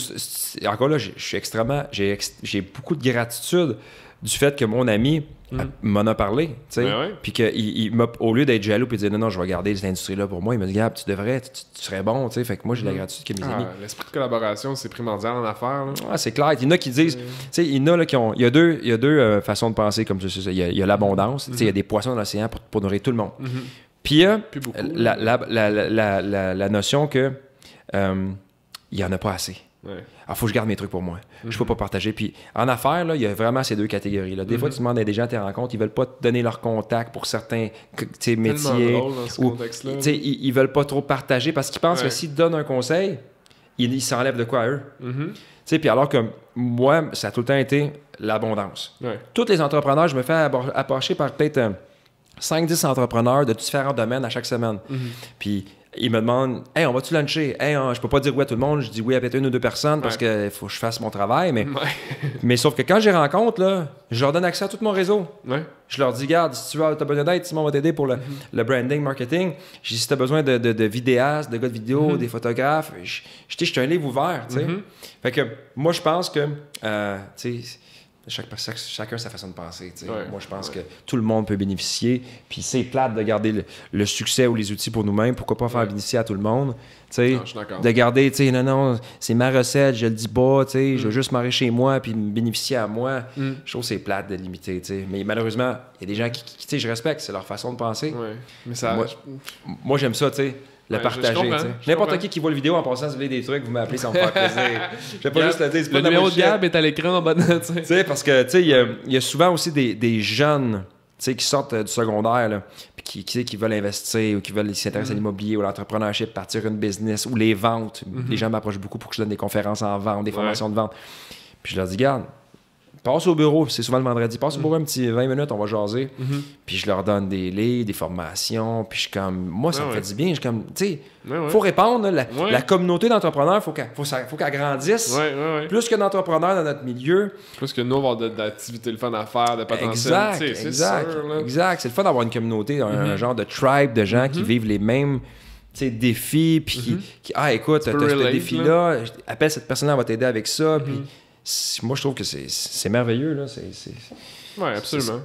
Encore là, je suis extrêmement. J'ai beaucoup de gratitude du fait que mon ami mm. m'en a parlé, tu sais. Ben puis qu'il m'a, au lieu d'être jaloux puis de dire non, non, je vais garder cette industrie-là pour moi, il me dit, Gab, tu devrais, tu, serais bon, tu sais. Fait que moi, j'ai la mm. gratitude que mes ah, amis. L'esprit de collaboration, c'est primordial en affaires. Ah, c'est clair. Il y en a qui disent, mm. tu sais, il y en a là, qui ont. Il y a deux, il y a deux euh, façons de penser comme ça. Il y a, l'abondance, il y a mm-hmm. des poissons dans l'océan pour, nourrir tout le monde. Mm-hmm. Puis, il euh, la, a la, notion que euh, il y n'y en a pas assez. Ouais. Ah, faut que je garde mes trucs pour moi. Je ne Je peux mhm. pas partager. Puis en affaires, là, il y a vraiment ces deux catégories. Là. Des mhm. fois, tu demandes à des gens à tes rencontres, ils veulent pas te donner leur contact pour certains métiers. ou, ils, ils, veulent pas trop partager parce qu'ils pensent que s'ils donnent un conseil, ils s'enlèvent de quoi à eux. Mhm. Tu sais, Puis alors que moi, ça a tout le temps été l'abondance. Ouais. Tous les entrepreneurs, je me fais approcher par peut-être. Euh, 5-10 entrepreneurs de différents domaines à chaque semaine. Mhm. Puis ils me demandent Hey, on va-tu luncher Hey, ne je peux pas dire oui à tout le monde, je dis oui à peut-être une ou deux personnes parce qu'il faut que je fasse mon travail. Mais, [laughs] mais sauf que quand je rencontre, là, je leur donne accès à tout mon réseau. Je leur dis Garde, si tu veux besoin d'aide, Simon va t'aider pour le, mhm. le, branding, marketing. Je dis Si tu as besoin de, de, de, vidéastes, de gars de vidéo, mhm. des photographes, je, je, un livre ouvert. Fait que moi, je pense que euh, chaque, chacun sa façon de penser. Moi, je pense que tout le monde peut bénéficier. Puis c'est plate de garder le, succès ou les outils pour nous-mêmes. Pourquoi pas faire bénéficier à tout le monde? Non, de garder, non, non, c'est ma recette, je le dis pas, je veux mm. juste m'arrêter chez moi puis bénéficier à moi. Mm. Je trouve que c'est plate de limiter. Mais malheureusement, il y a des gens qui, sais, je respecte, c'est leur façon de penser. Mais ça... Moi, moi j'aime ça, tu sais la ben, partager. N'importe qui qui voit la vidéo en passant se des trucs, vous m'appelez, sans me [laughs] plaisir. Je vais pas juste le dire. le numéro de Gab est à l'écran en bas Tu sais, parce que, tu sais, il y, a souvent aussi des, jeunes qui sortent euh, du secondaire, puis qui, veulent investir ou qui veulent s'intéresser à mm. l'immobilier ou à l'entrepreneurship, partir une business ou les ventes. Mm-hmm. Les gens m'approchent beaucoup pour que je donne des conférences en vente, des formations de vente. Puis je leur dis, garde, passe au bureau, c'est souvent le vendredi, passe pour mm. un petit 20 minutes, on va jaser. Mm-hmm. Puis je leur donne des livres, des formations, puis je suis comme, moi, ça me fait du bien. Je suis comme, tu sais, faut répondre, la, communauté d'entrepreneurs, faut qu'elle faut, faut grandisse. Plus que d'entrepreneurs dans notre milieu. Plus que nous, on avoir d'activités, le fun à faire, de potentiel. Exact, exact, exact. C'est le fun d'avoir une communauté, un, mm-hmm. genre de tribe de gens qui mm-hmm. vivent les mêmes défis, puis qui, ah, écoute, tu as ce défi-là, appelle cette personne-là, elle va t'aider avec ça, puis moi, je trouve que c'est merveilleux. Là. C'est, ouais, absolument.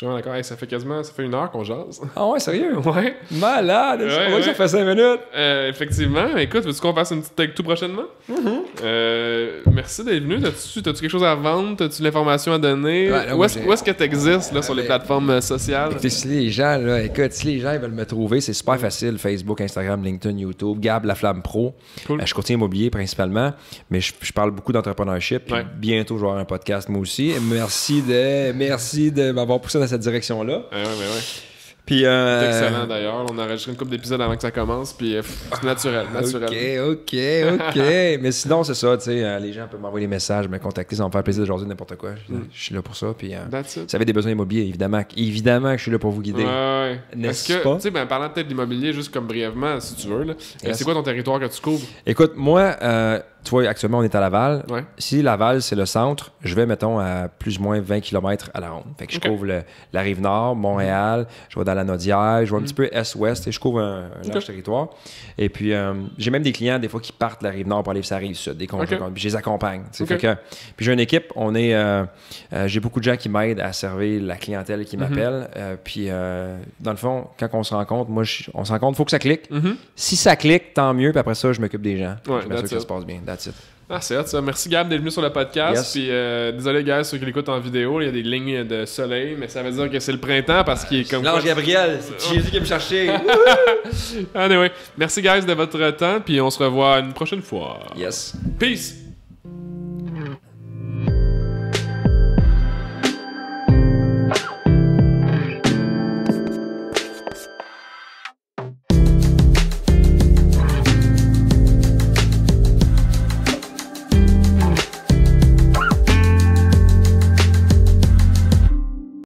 Je suis vraiment d'accord. ça fait quasiment ça fait une heure qu'on jase. Ah ouais, sérieux? [laughs] Ouais. Malade! ça fait cinq minutes. Euh, effectivement. Écoute, veux-tu qu'on fasse une petite tech tout prochainement? Mm-hmm. Euh, merci d'être venu. T'as-tu quelque chose à vendre? T'as-tu l'information à donner? où est-ce que t'existes là, sur les euh, plateformes sociales? si les gens, écoute, si les gens veulent me trouver, c'est super facile. Facebook, Instagram, LinkedIn, YouTube, Gab La Flamme Pro. Cool. je à immobilier principalement, mais je, parle beaucoup d'entrepreneurship. Bientôt, je vais avoir un podcast moi aussi. Merci de, merci de m'avoir poussé dans cette direction-là. Ah ouais, ouais, ouais. Puis, euh, excellent d'ailleurs. On a enregistré une couple d'épisodes avant que ça commence, puis euh, c'est naturel, ah, naturel. ok, ok, ok. [laughs] mais sinon, c'est ça, tu sais, euh, les gens peuvent m'envoyer des messages, me contacter, ça va me faire plaisir aujourd'hui, n'importe quoi. Hmm. Je, suis là pour ça. Puis, si vous avez des besoins immobiliers, évidemment, évidemment que je suis là pour vous guider. Ouais, ouais. N'est-ce que, tu sais, ben, parlant peut-être d'immobilier, juste comme brièvement, si tu veux, là, c'est quoi ton territoire que tu couvres? Écoute, moi, tu vois, actuellement, on est à Laval. Si Laval, c'est le centre, je vais, mettons, à plus ou moins 20 km à la ronde. Fait que je couvre la rive nord, Montréal, je vais dans la Naudière, je vais un petit mm. peu est-ouest, et je couvre un, territoire. Et puis, euh, j'ai même des clients, des fois, qui partent la rive nord pour aller sur la rive sud, des congés. Puis, je les accompagne. que, puis, j'ai une équipe, on est, euh, euh, j'ai beaucoup de gens qui m'aident à servir la clientèle qui mm-hmm. m'appelle. puis, dans le fond, quand on se rencontre, moi, on se rencontre, il faut que ça clique. Mm-hmm. Si ça clique, tant mieux. Puis après ça, je m'occupe des gens. je que ça se passe bien. Ah, c'est ça. Merci Gab d'être venu sur le podcast. Puis euh, désolé guys ceux qui l'écoutent en vidéo, il y a des lignes de soleil, mais ça veut dire que c'est le printemps parce qu'il est comme. L'ange Gabriel, c'est [laughs] Jésus qui me chercher. anyway, merci guys de votre temps, puis on se revoit une prochaine fois. Yes. Peace.